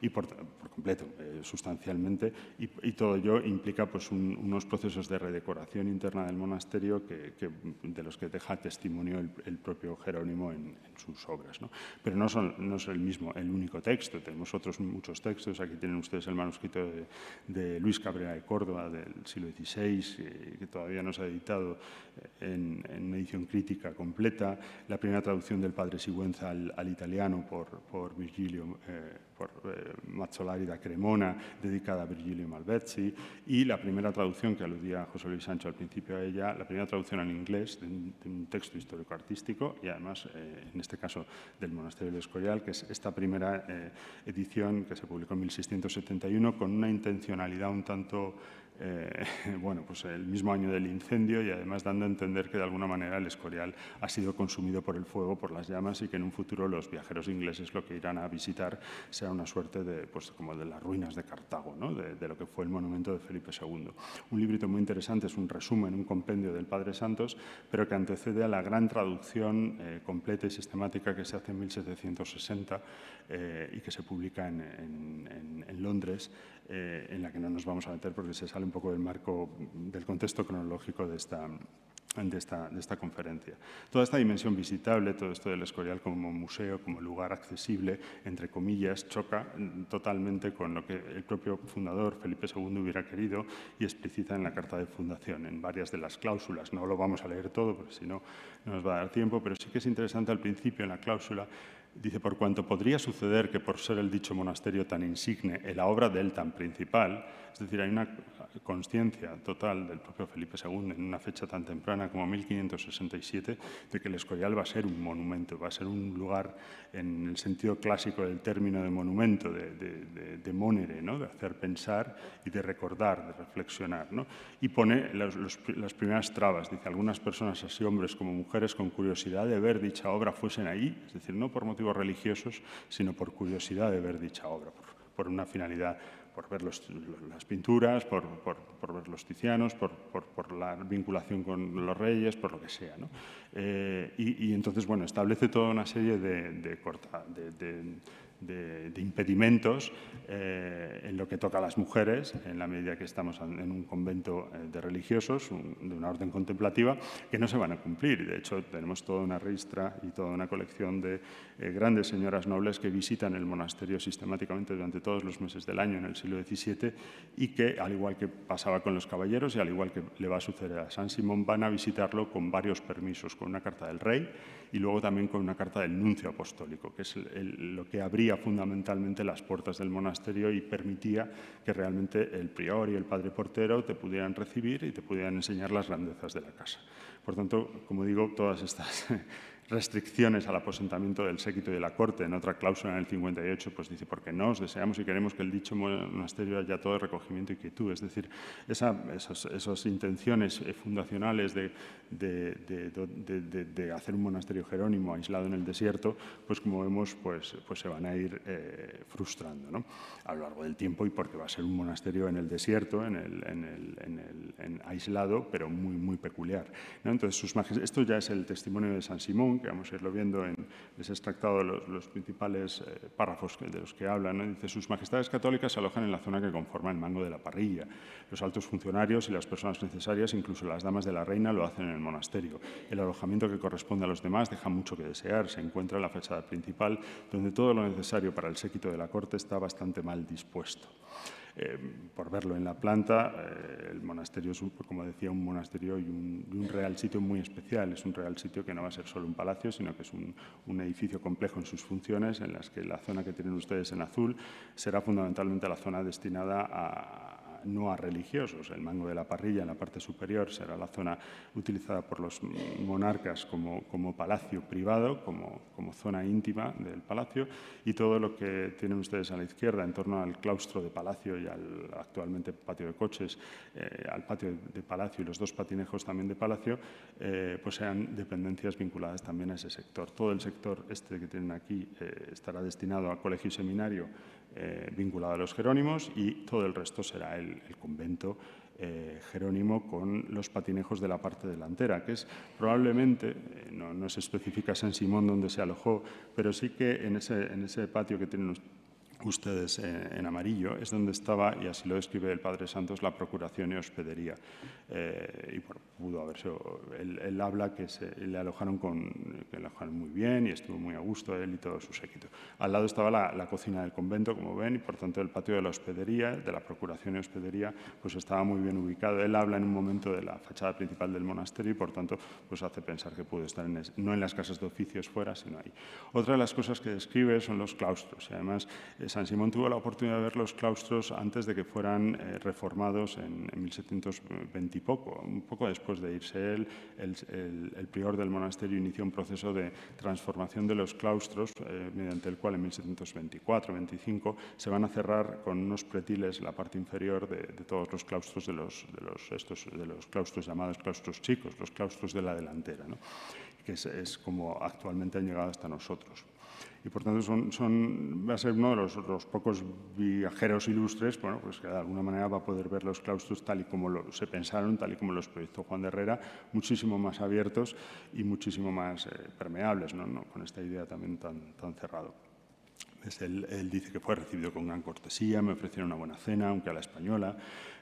y por, completo, eh, sustancialmente, y, todo ello implica pues, unos procesos de redecoración interna del monasterio que, de los que deja testimonio el, propio Jerónimo en, sus obras. Pero no, no es el mismo, el único tema tenemos otros muchos textos, aquí tienen ustedes el manuscrito de, Luis Cabrera de Córdoba del siglo XVI, eh, que todavía no se ha editado eh, en, una edición crítica completa, la primera traducción del padre Sigüenza al, italiano por, por Virgilio. Eh, por eh, Mazzolari da Cremona, dedicada a Virgilio Malvezzi, y la primera traducción que aludía José Luis Sancho al principio a ella, la primera traducción en inglés de un, texto histórico-artístico y además, eh, en este caso, del Monasterio de Escorial, que es esta primera eh, edición que se publicó en 1671 con una intencionalidad un tanto eh, bueno, pues el mismo año del incendio y además dando a entender que de alguna manera el Escorial ha sido consumido por el fuego, por las llamas y que en un futuro los viajeros ingleses lo que irán a visitar será una suerte de, pues, como de las ruinas de Cartago, de, lo que fue el monumento de Felipe II. Un librito muy interesante, es un resumen, un compendio del Padre Santos, pero que antecede a la gran traducción eh, completa y sistemática que se hace en 1760 eh, y que se publica en en Londres, eh, en la que no nos vamos a meter porque se sale un poco del marco, del contexto cronológico de esta, de esta, de esta, conferencia. Toda esta dimensión visitable, todo esto del Escorial como museo, como lugar accesible, entre comillas, choca mm, totalmente con lo que el propio fundador Felipe II hubiera querido y explicita en la Carta de Fundación, en varias de las cláusulas. No lo vamos a leer todo, porque si no, no nos va a dar tiempo, pero sí que es interesante al principio, en la cláusula, Dice, por cuanto podría suceder que por ser el dicho monasterio tan insigne, en la obra de él tan principal, es decir, hay una conciencia total del propio Felipe II en una fecha tan temprana como 1567 de que el Escorial va a ser un monumento, va a ser un lugar en el sentido clásico del término de monumento, de, de, de monere, ¿no? de hacer pensar y de recordar, de reflexionar. ¿no? Y pone las primeras trabas, dice, algunas personas, así hombres como mujeres, con curiosidad de ver dicha obra fuesen ahí, es decir, no por motivo religiosos, sino por curiosidad de ver dicha obra, por, una finalidad por ver las pinturas, por, ver los tizianos por, la vinculación con los reyes, por lo que sea. ¿no? Eh, y, entonces, bueno, establece toda una serie de, impedimentos eh, en lo que toca a las mujeres, en la medida que estamos en un convento eh, de religiosos, de una orden contemplativa, que no se van a cumplir. De hecho, tenemos toda una registra y toda una colección de eh, grandes señoras nobles que visitan el monasterio sistemáticamente durante todos los meses del año en el siglo XVII y que, al igual que pasaba con los caballeros y al igual que le va a suceder a San Simón, van a visitarlo con varios permisos, con una carta del rey y luego también con una carta del nuncio apostólico, que es lo que abría fundamentalmente las puertas del monasterio y permitía que realmente el prior y el padre portero te pudieran recibir y te pudieran enseñar las grandezas de la casa. Por tanto, como digo, todas estas restricciones al aposentamiento del séquito y de la corte. En otra cláusula, en el 58, pues dice, porque no, deseamos y queremos que el dicho monasterio haya todo recogimiento y quietud. Es decir, esas, intenciones eh, fundacionales de, de, de, hacer un monasterio jerónimo aislado en el desierto, pues como vemos, pues, pues se van a ir eh, frustrando a lo largo del tiempo y porque va a ser un monasterio en el desierto, en el, en el, aislado, pero muy, muy peculiar. Entonces, sus esto ya es el testimonio de San Simón, que vamos a irlo viendo, en, ese extractado los, los principales eh, párrafos de los que hablan. Dice, sus majestades católicas se alojan en la zona que conforma el mango de la parrilla. Los altos funcionarios y las personas necesarias, incluso las damas de la reina, lo hacen en el monasterio. El alojamiento que corresponde a los demás deja mucho que desear. Se encuentra en la fachada principal, donde todo lo necesario para el séquito de la corte está bastante mal dispuesto. Eh, por verlo en la planta, eh, el monasterio es, como decía, un monasterio y un, real sitio muy especial. Es un real sitio que no va a ser solo un palacio, sino que es un, edificio complejo en sus funciones, en las que la zona que tienen ustedes en azul será fundamentalmente la zona destinada a no a religiosos. El mango de la parrilla en la parte superior será la zona utilizada por los monarcas como, palacio privado, como, zona íntima del palacio, y todo lo que tienen ustedes a la izquierda en torno al claustro de palacio y al actualmente patio de coches, eh, al patio de palacio y los dos patinejos también de palacio, eh, pues sean dependencias vinculadas también a ese sector. Todo el sector este que tienen aquí eh, estará destinado a colegio y seminario eh, vinculado a los jerónimos y todo el resto será el, convento eh, jerónimo con los patinejos de la parte delantera, que es probablemente, eh, no, no, se especifica San Simón donde se alojó, pero sí que en ese, en ese patio que tienen ustedes en amarillo, es donde estaba, y así lo describe el Padre Santos, la procuración y hospedería. Eh, y pudo haberse, él, habla que se, le, alojaron con, muy bien y estuvo muy a gusto él y todo su séquito. Al lado estaba la, cocina del convento, como ven, y por tanto el patio de la hospedería, de la procuración y hospedería, pues estaba muy bien ubicado. Él habla en un momento de la fachada principal del monasterio y por tanto pues hace pensar que pudo estar no en las casas de oficios fuera, sino ahí. Otra de las cosas que describe son los claustros y además San Simón tuvo la oportunidad de ver los claustros antes de que fueran eh, reformados en, 1720 y poco. Un poco después de irse él, el, prior del monasterio inició un proceso de transformación de los claustros, eh, mediante el cual en 1724-25 se van a cerrar con unos pretiles la parte inferior de, todos los claustros de los, de los, estos, de los claustros llamados claustros chicos, los claustros de la delantera, que es como actualmente han llegado hasta nosotros y por tanto son, va a ser uno de los, pocos viajeros ilustres bueno, pues que de alguna manera va a poder ver los claustros tal y como se pensaron, tal y como los proyectó Juan de Herrera, muchísimo más abiertos y muchísimo más eh, permeables, ¿no? con esta idea también tan, tan cerrado. él, dice que fue recibido con gran cortesía, me ofrecieron una buena cena, aunque a la española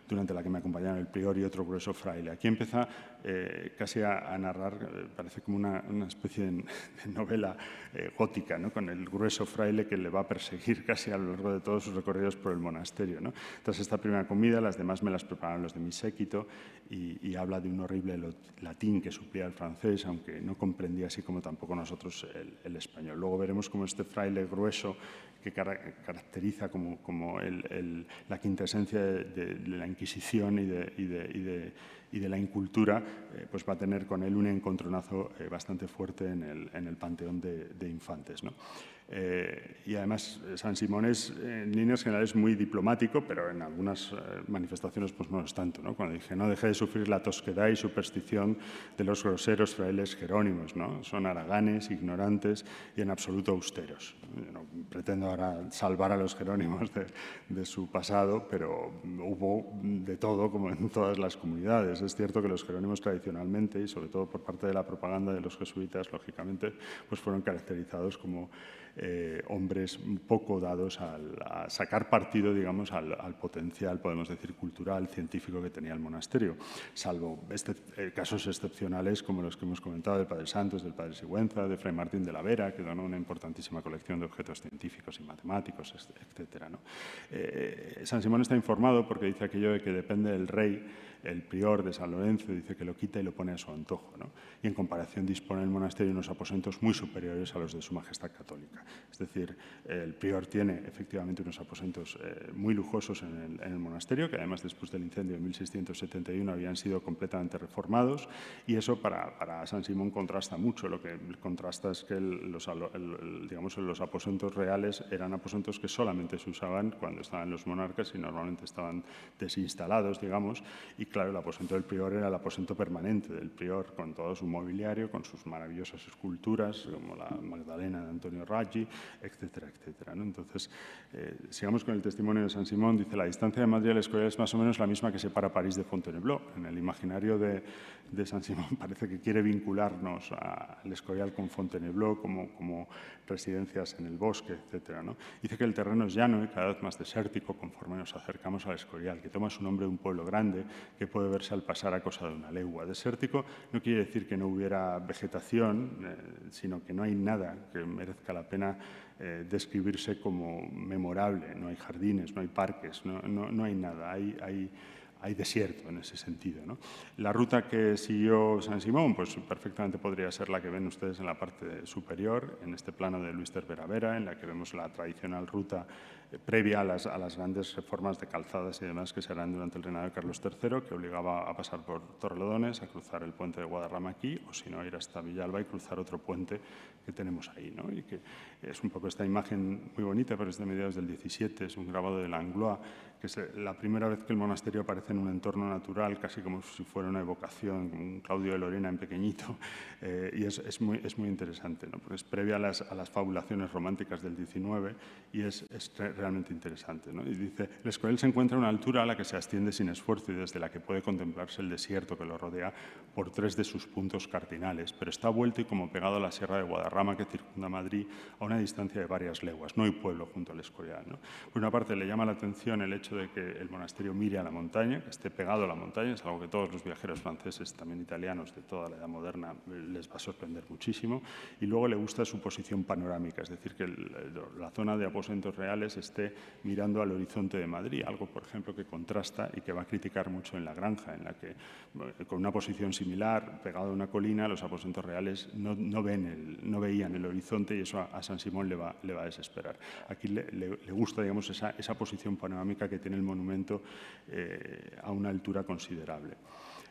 durante la que me acompañaron el prior y otro grueso fraile. Aquí empieza eh, casi a, narrar, eh, parece como una, especie de, novela eh, gótica, ¿no? con el grueso fraile que le va a perseguir casi a lo largo de todos sus recorridos por el monasterio. ¿no? Tras esta primera comida, las demás me las prepararon los de mi séquito y, habla de un horrible latín que suplía el francés, aunque no comprendía así como tampoco nosotros el español. Luego veremos cómo este fraile grueso que caracteriza como, como la quintesencia de, la Inquisición y de, y de y y la incultura, eh, pues va a tener con él un encontronazo eh, bastante fuerte en el, en el panteón de, infantes. ¿no? Eh, y además San Simón es en líneas generales muy diplomático, pero en algunas eh, manifestaciones pues no es tanto. ¿no? Cuando dije, no dejé de sufrir la tosquedad y superstición de los groseros frailes jerónimos, ¿no? son araganes, ignorantes y en absoluto austeros. no pretendo ahora salvar a los jerónimos de, de su pasado, pero hubo de todo como en todas las comunidades. Es cierto que los jerónimos tradicionalmente y sobre todo por parte de la propaganda de los jesuitas, lógicamente, pues fueron caracterizados como eh, hombres poco dados a sacar partido, digamos, al, potencial, podemos decir, cultural, científico que tenía el monasterio, salvo este, eh, casos excepcionales como los que hemos comentado del Padre Santos, del Padre Sigüenza, de Fray Martín de la Vera, que donó una importantísima colección de objetos científicos y matemáticos, etc. Eh, San Simón está informado porque dice aquello de que depende del rey el prior de San Lorenzo dice que lo quita y lo pone a su antojo. Y en comparación dispone el monasterio unos aposentos muy superiores a los de su Majestad Católica. Es decir, el prior tiene efectivamente unos aposentos eh, muy lujosos en el, monasterio, que además después del incendio de 1671 habían sido completamente reformados, y eso para, San Simón contrasta mucho. Lo que contrasta es que los, digamos, los aposentos reales eran aposentos que solamente se usaban cuando estaban los monarcas y normalmente estaban desinstalados, digamos, y claro, el aposento del prior era el aposento permanente del prior, con todo su mobiliario, con sus maravillosas esculturas, como la Magdalena de Antonio Raggi, etcétera, etcétera. Entonces, eh, sigamos con el testimonio de San Simón. Dice, la distancia de Madrid al Escorial es más o menos la misma que separa París de Fontainebleau. En el imaginario de, San Simón parece que quiere vincularnos al Escorial con Fontainebleau como, como residencias en el bosque, etcétera. Dice que el terreno es llano y cada vez más desértico conforme nos acercamos al Escorial, que toma su nombre de un pueblo grande que puede verse al pasar a cosa de una legua. Desértico no quiere decir que no hubiera vegetación, eh, sino que no hay nada que merezca la pena eh, describirse como memorable. No hay jardines, no hay parques, no, hay nada. Hay, hay, hay, desierto en ese sentido. La ruta que siguió San Simón, pues perfectamente podría ser la que ven ustedes en la parte superior, en este plano de Luis Vera, en la que vemos la tradicional ruta previa a las, grandes reformas de calzadas y demás que se harán durante el reinado de Carlos III, que obligaba a pasar por Torrelodones, a cruzar el puente de Guadarrama aquí, o si no, ir hasta Villalba y cruzar otro puente que tenemos ahí. ¿no? Y que es un poco esta imagen muy bonita, pero es de mediados del 17, es un grabado de la Langlois, que es eh, la primera vez que el monasterio aparece en un entorno natural, casi como si fuera una evocación, un Claudio de Lorena en pequeñito, eh, y es, muy, es, muy, interesante, ¿no? porque es previa a las, fabulaciones románticas del XIX y es, es realmente interesante. ¿no? Y dice, el Escorial se encuentra a una altura a la que se asciende sin esfuerzo y desde la que puede contemplarse el desierto que lo rodea por tres de sus puntos cardinales, pero está vuelto y como pegado a la Sierra de Guadarrama que circunda Madrid a una distancia de varias leguas, no hay pueblo junto al Escorial. ¿no? Por una parte le llama la atención el hecho de que el monasterio mire a la montaña, que esté pegado a la montaña, es algo que todos los viajeros franceses, también italianos de toda la edad moderna, les va a sorprender muchísimo. Y luego le gusta su posición panorámica, es decir, que la zona de aposentos reales esté mirando al horizonte de Madrid, algo, por ejemplo, que contrasta y que va a criticar mucho en la granja, en la que eh, con una posición similar, pegado a una colina, los aposentos reales no, ven el, no veían el horizonte y eso a, San Simón le va, le va a desesperar. Aquí le, gusta, digamos, esa posición panorámica que tiene el monumento eh, a una altura considerable.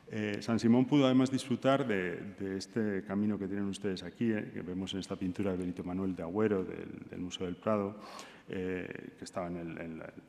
Eh, San Simón pudo además disfrutar de, este camino que tienen ustedes aquí, eh, que vemos en esta pintura de Benito Manuel de Agüero del Museo del Prado, eh, que estaba en el,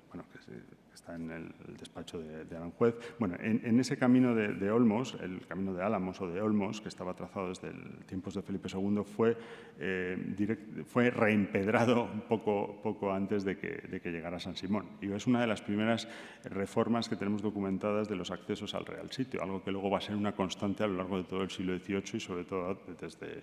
bueno, que está en el despacho de, de Aranjuez. Bueno, en, ese camino de, Olmos, el camino de Álamos o de Olmos, que estaba trazado desde tiempos de Felipe II, fue, eh, fue reempedrado poco, poco antes de que, de que, llegara San Simón. Y es una de las primeras reformas que tenemos documentadas de los accesos al real sitio, algo que luego va a ser una constante a lo largo de todo el siglo XVIII y sobre todo desde,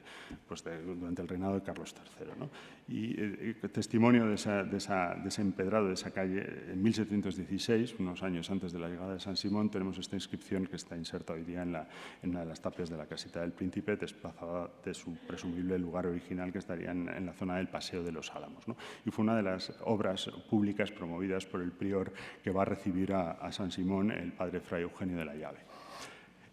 pues durante el reinado de Carlos III. ¿no? y eh, eh, testimonio de, ese empedrado, de esa calle, en 1716, unos años antes de la llegada de San Simón, tenemos esta inscripción que está inserta hoy día en, una de las tapias de la casita del príncipe, desplazada de su presumible lugar original que estaría en, la zona del Paseo de los Álamos. Y fue una de las obras públicas promovidas por el prior que va a recibir a San Simón el padre Fray Eugenio de la Llave.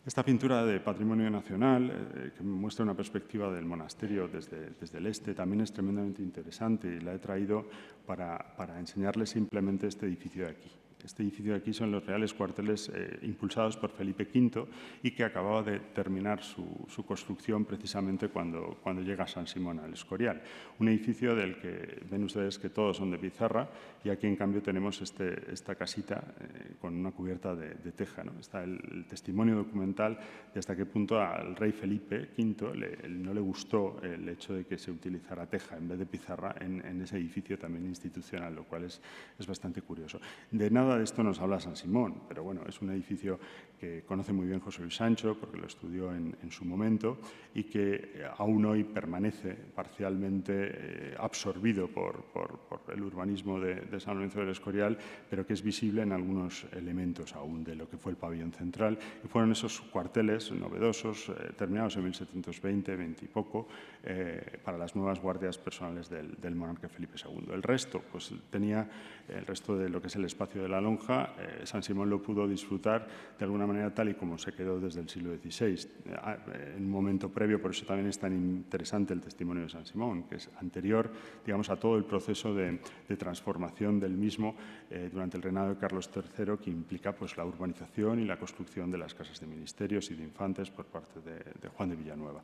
Esta pintura de patrimonio nacional, eh, que muestra una perspectiva del monasterio desde, desde, el este, también es tremendamente interesante y la he traído para, para enseñarles simplemente este edificio de aquí. Este edificio de aquí son los reales cuarteles eh, impulsados por Felipe V y que acababa de terminar su, construcción precisamente cuando, cuando llega San Simón al Escorial. Un edificio del que ven ustedes que todos son de pizarra y aquí en cambio tenemos este, esta casita eh, con una cubierta de, teja. ¿no? Está el, testimonio documental de hasta qué punto al rey Felipe V no le gustó el hecho de que se utilizara teja en vez de pizarra en, en ese edificio también institucional, lo cual es, es bastante curioso. De nada de esto nos habla San Simón, pero bueno, es un edificio que conoce muy bien José Luis Sancho porque lo estudió en, su momento y que eh, aún hoy permanece parcialmente eh, absorbido por, el urbanismo de, San Lorenzo del Escorial, pero que es visible en algunos elementos aún de lo que fue el pabellón central. Y fueron esos cuarteles novedosos, eh, terminados en 1720, 20 y poco, para las nuevas guardias personales del, del monarca Felipe II. El resto pues, tenía el resto de lo que es el espacio de la lonja, eh, San Simón lo pudo disfrutar de alguna manera tal y como se quedó desde el siglo XVI, eh, ah, eh, en un momento previo, por eso también es tan interesante el testimonio de San Simón, que es anterior, digamos, a todo el proceso de, transformación del mismo durante el reinado de Carlos III, que implica pues, la urbanización y la construcción de las casas de ministerios y de infantes por parte de Juan de Villanueva.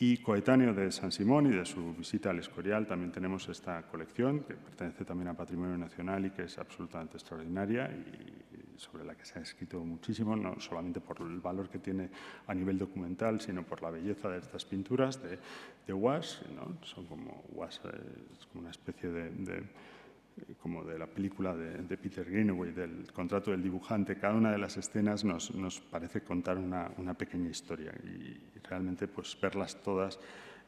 Y coetáneo de San Simón y de su visita al Escorial, también tenemos esta colección, que pertenece también a Patrimonio Nacional y que es absolutamente extraordinaria y sobre la que se ha escrito muchísimo, no solamente por el valor que tiene a nivel documental, sino por la belleza de estas pinturas de, de wash, ¿no? son como como una especie de como de la película de, Peter Greenaway, del contrato del dibujante, cada una de las escenas nos, nos parece contar una, una, pequeña historia y, realmente pues verlas todas,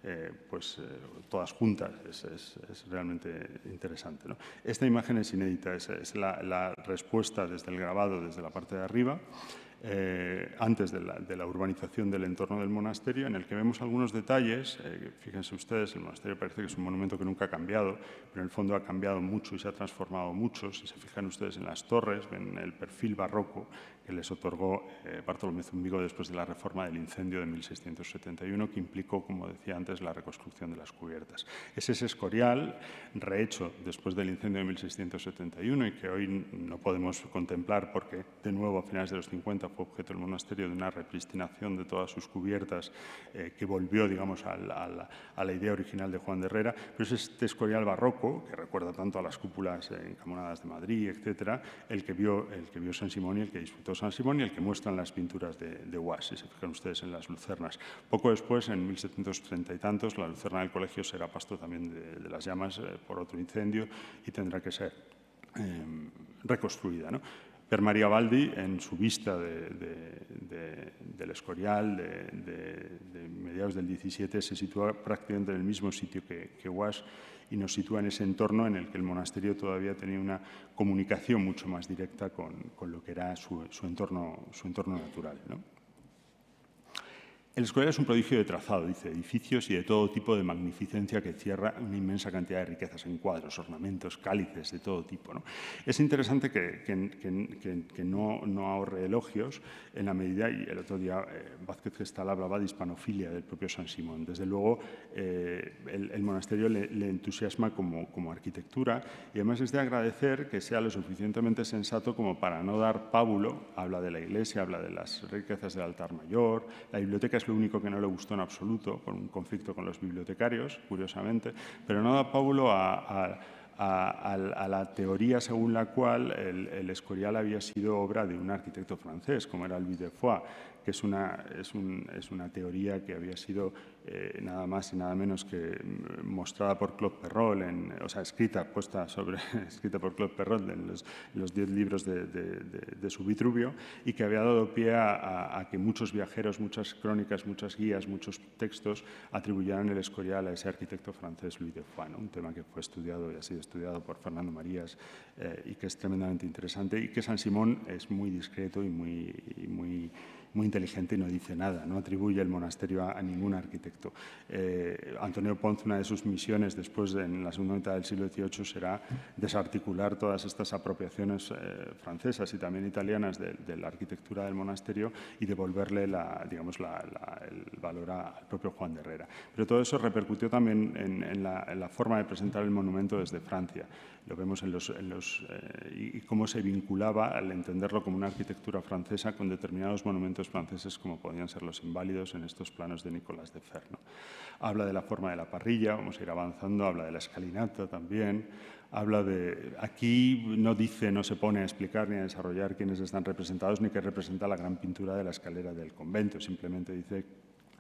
eh, pues eh, todas juntas es, es, es realmente interesante. Esta imagen es inédita, es, la, respuesta desde el grabado, desde la parte de arriba, eh, antes de la, urbanización del entorno del monasterio, en el que vemos algunos detalles. Eh, fíjense ustedes, el monasterio parece que es un monumento que nunca ha cambiado, pero en el fondo ha cambiado mucho y se ha transformado mucho. Si se fijan ustedes en las torres, ven el perfil barroco les otorgó eh, Bartolomé Zumbigo después de la reforma del incendio de 1671, que implicó, como decía antes, la reconstrucción de las cubiertas. Es ese escorial, rehecho después del incendio de 1671 y que hoy no podemos contemplar porque, de nuevo, a finales de los 50 fue objeto del monasterio de una repristinación de todas sus cubiertas eh, que volvió, digamos, a la, idea original de Juan de Herrera, pero es este escorial barroco, que recuerda tanto a las cúpulas encamonadas de Madrid, etcétera, el que vio, el que vio San Simón y el que disfrutó San Simón y el que muestran las pinturas de, de si se fijan ustedes en las lucernas. Poco después, en 1730 y tantos, la lucerna del colegio será pasto también de, las llamas eh, por otro incendio y tendrá que ser eh, reconstruida. Per María Baldi, en su vista del Escorial de, mediados del 17, se sitúa prácticamente en el mismo sitio que, que y nos sitúa en ese entorno en el que el monasterio todavía tenía una comunicación mucho más directa con, lo que era su, entorno, su entorno natural. ¿no? El escolar es un prodigio de trazado, dice, edificios y de todo tipo de magnificencia que cierra una inmensa cantidad de riquezas en cuadros, ornamentos, cálices, de todo tipo. Es interesante que, que, no, no, ahorre elogios en la medida, y el otro día eh, Vázquez Gestal hablaba de hispanofilia del propio San Simón. Desde luego, eh, el, monasterio le, entusiasma como, como, arquitectura y además es de agradecer que sea lo suficientemente sensato como para no dar pábulo, habla de la iglesia, habla de las riquezas del altar mayor, la biblioteca es lo único que no le gustó en absoluto, por un conflicto con los bibliotecarios, curiosamente, pero no da Pablo a, la teoría según la cual el, Escorial había sido obra de un arquitecto francés, como era Louis de Foix, que es una, es, un, es una teoría que había sido eh, nada más y nada menos que mm, mostrada por Claude Perrol, en, o sea, escrita, puesta sobre, escrita por Claude Perrol en los, los diez libros de, de, su Vitruvio, y que había dado pie a, que muchos viajeros, muchas crónicas, muchas guías, muchos textos atribuyeran el Escorial a ese arquitecto francés Louis de Juan, un tema que fue estudiado y ha sido estudiado por Fernando Marías eh, y que es tremendamente interesante y que San Simón es muy discreto y muy, y muy muy inteligente y no dice nada, no atribuye el monasterio a, ningún arquitecto. Eh, Antonio Ponce, una de sus misiones después, en la segunda mitad del siglo XVIII, será desarticular todas estas apropiaciones eh, francesas y también italianas de, la arquitectura del monasterio y devolverle la, digamos, el valor al propio Juan de Herrera. Pero todo eso repercutió también en, la, en la forma de presentar el monumento desde Francia lo vemos en los, eh, y cómo se vinculaba al entenderlo como una arquitectura francesa con determinados monumentos franceses como podían ser los inválidos en estos planos de Nicolás de Ferno. Habla de la forma de la parrilla, vamos a ir avanzando, habla de la escalinata también, habla de... Aquí no dice, no se pone a explicar ni a desarrollar quiénes están representados ni qué representa la gran pintura de la escalera del convento, simplemente dice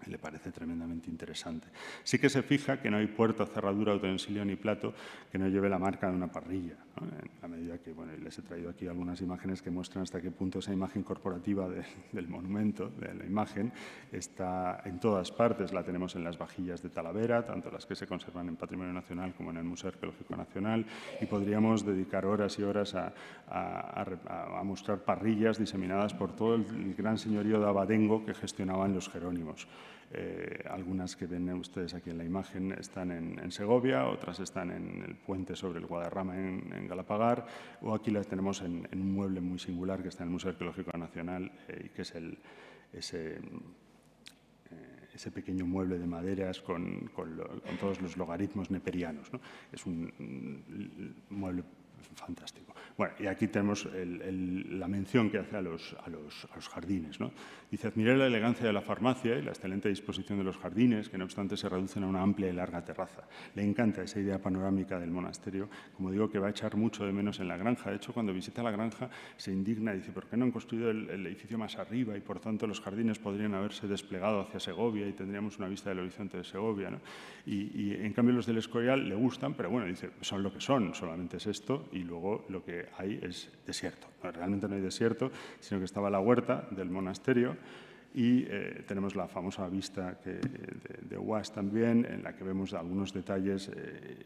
le parece tremendamente interesante. Sí que se fija que no hay puerta, cerradura, utensilio ni plato que no lleve la marca de una parrilla. A medida que, bueno, les he traído aquí algunas imágenes que muestran hasta qué punto esa imagen corporativa del monumento, de la imagen, está en todas partes. La tenemos en las vajillas de Talavera, tanto las que se conservan en Patrimonio Nacional como en el Museo Arqueológico Nacional, y podríamos dedicar horas y horas a, mostrar parrillas diseminadas por todo el gran señorío de Abadengo que gestionaban los jerónimos. Eh, algunas que ven ustedes aquí en la imagen están en, Segovia, otras están en el puente sobre el Guadarrama en, Galapagar, o aquí las tenemos en, un mueble muy singular que está en el Museo Arqueológico Nacional eh, y que es eh, ese, pequeño mueble de maderas con, todos los logaritmos neperianos. Es un mueble fantástico. Bueno, y aquí tenemos la mención que hace a los, a los, a los jardines. ¿no? Dice, admiré la elegancia de la farmacia y la excelente disposición de los jardines, que no obstante se reducen a una amplia y larga terraza. Le encanta esa idea panorámica del monasterio, como digo, que va a echar mucho de menos en la granja. De hecho, cuando visita la granja se indigna y dice, ¿por qué no han construido el, edificio más arriba y por tanto los jardines podrían haberse desplegado hacia Segovia y tendríamos una vista del horizonte de Segovia? ¿no? Y, y en cambio los del Escorial le gustan, pero bueno, dice, son lo que son, solamente es esto y luego lo que hay es desierto. Realmente no hay desierto, sino que estaba la huerta del monasterio y eh, tenemos la famosa vista eh, de, de, también, en la que vemos algunos detalles eh,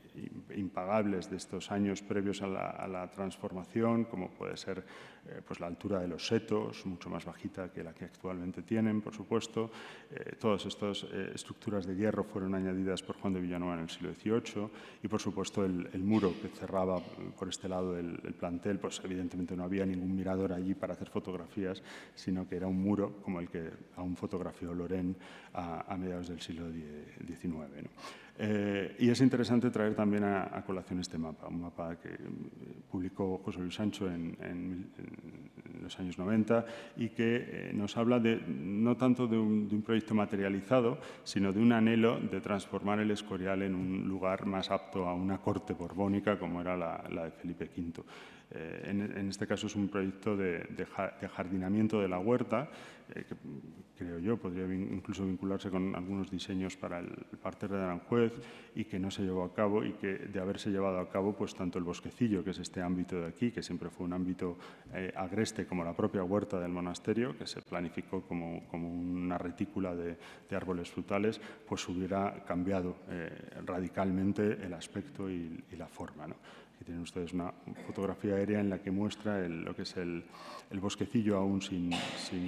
impagables de estos años previos a la, a la, transformación, como puede ser eh, pues la altura de los setos, mucho más bajita que la que actualmente tienen, por supuesto. Eh, todas estas eh, estructuras de hierro fueron añadidas por Juan de Villanueva en el siglo XVIII y, por supuesto, el, muro que cerraba por este lado del, el plantel, pues evidentemente no había ningún mirador allí para hacer fotografías, sino que era un muro como el que aún fotografió Lorén a, mediados del siglo XIX. Eh, y es interesante traer también a, colación este mapa, un mapa que eh, publicó José Luis Sancho en, los años 90 y que eh, nos habla de, no tanto de un, proyecto materializado, sino de un anhelo de transformar el Escorial en un lugar más apto a una corte borbónica como era la de Felipe V. Eh, en, este caso es un proyecto de, jardinamiento de la huerta, eh, que creo yo podría incluso vincularse con algunos diseños para el parterre de Aranjuez y que no se llevó a cabo y que de haberse llevado a cabo, pues tanto el bosquecillo, que es este ámbito de aquí, que siempre fue un ámbito eh, agreste como la propia huerta del monasterio, que se planificó como, una retícula de, árboles frutales, pues hubiera cambiado radicalmente el aspecto y, y la forma. ¿no? Aquí tienen ustedes una fotografía aérea en la que muestra lo que es el, bosquecillo aún sin,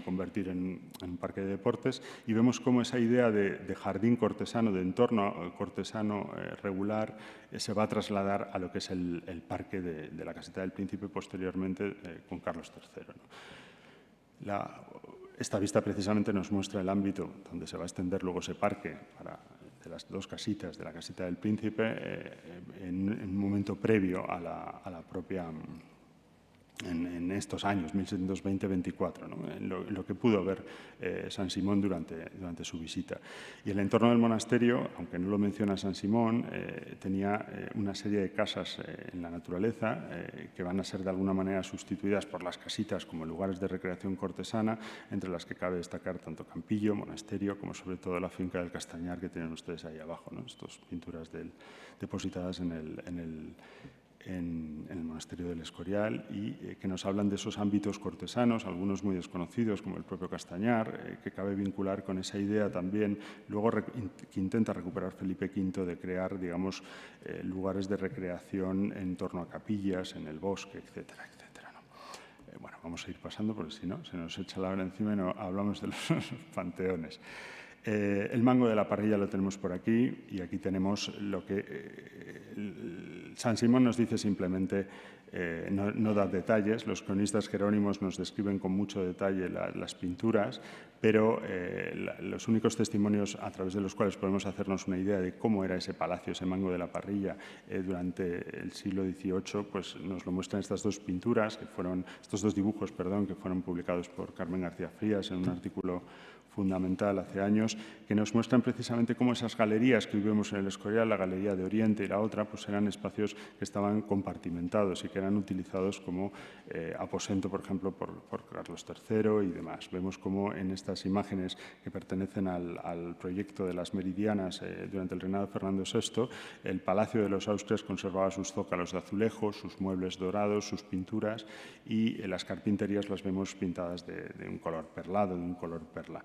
convertir en, un parque de deportes y vemos cómo esa idea de, jardín cortesano, de entorno eh, cortesano eh, regular, eh, se va a trasladar a lo que es el, parque de, la caseta del príncipe posteriormente con Carlos III. esta vista precisamente nos muestra el ámbito donde se va a extender luego ese parque para de las dos casitas, de la casita del príncipe, eh, en, un momento previo a la, a la propia mm, en, estos años, 1720-24, en, lo, que pudo ver eh, San Simón durante, durante su visita. Y el entorno del monasterio, aunque no lo menciona San Simón, eh, tenía eh, una serie de casas en la naturaleza que van a ser de alguna manera sustituidas por las casitas como lugares de recreación cortesana, entre las que cabe destacar tanto Campillo, monasterio, como sobre todo la finca del Castañar que tienen ustedes ahí abajo, estas pinturas depositadas en el, en el en, el monasterio del Escorial y eh, que nos hablan de esos ámbitos cortesanos, algunos muy desconocidos, como el propio Castañar, eh, que cabe vincular con esa idea también, luego que intenta recuperar Felipe V de crear, digamos, eh, lugares de recreación en torno a capillas, en el bosque, etcétera, etcétera. bueno, vamos a ir pasando porque si no, se nos echa la hora encima y no hablamos de los panteones. Eh, el mango de la parrilla lo tenemos por aquí y aquí tenemos lo que eh, San Simón nos dice simplemente, eh, no, da detalles, los cronistas jerónimos nos describen con mucho detalle las pinturas, pero los únicos testimonios a través de los cuales podemos hacernos una idea de cómo era ese palacio, ese mango de la parrilla durante el siglo XVIII, pues nos lo muestran estas dos pinturas, que fueron, estos dos dibujos, perdón, que fueron publicados por Carmen García Frías en un artículo fundamental hace años, que nos muestran precisamente cómo esas galerías que vivimos en el Escorial, la Galería de Oriente y la otra, pues eran espacios que estaban compartimentados y que eran utilizados como eh, aposento, por ejemplo, por, Carlos III y demás. Vemos cómo en estas imágenes que pertenecen al, proyecto de las meridianas eh, durante el reinado de Fernando VI, el Palacio de los Austrias conservaba sus zócalos de azulejos, sus muebles dorados, sus pinturas y eh, las carpinterías las vemos pintadas de un color perlado, de un color perla.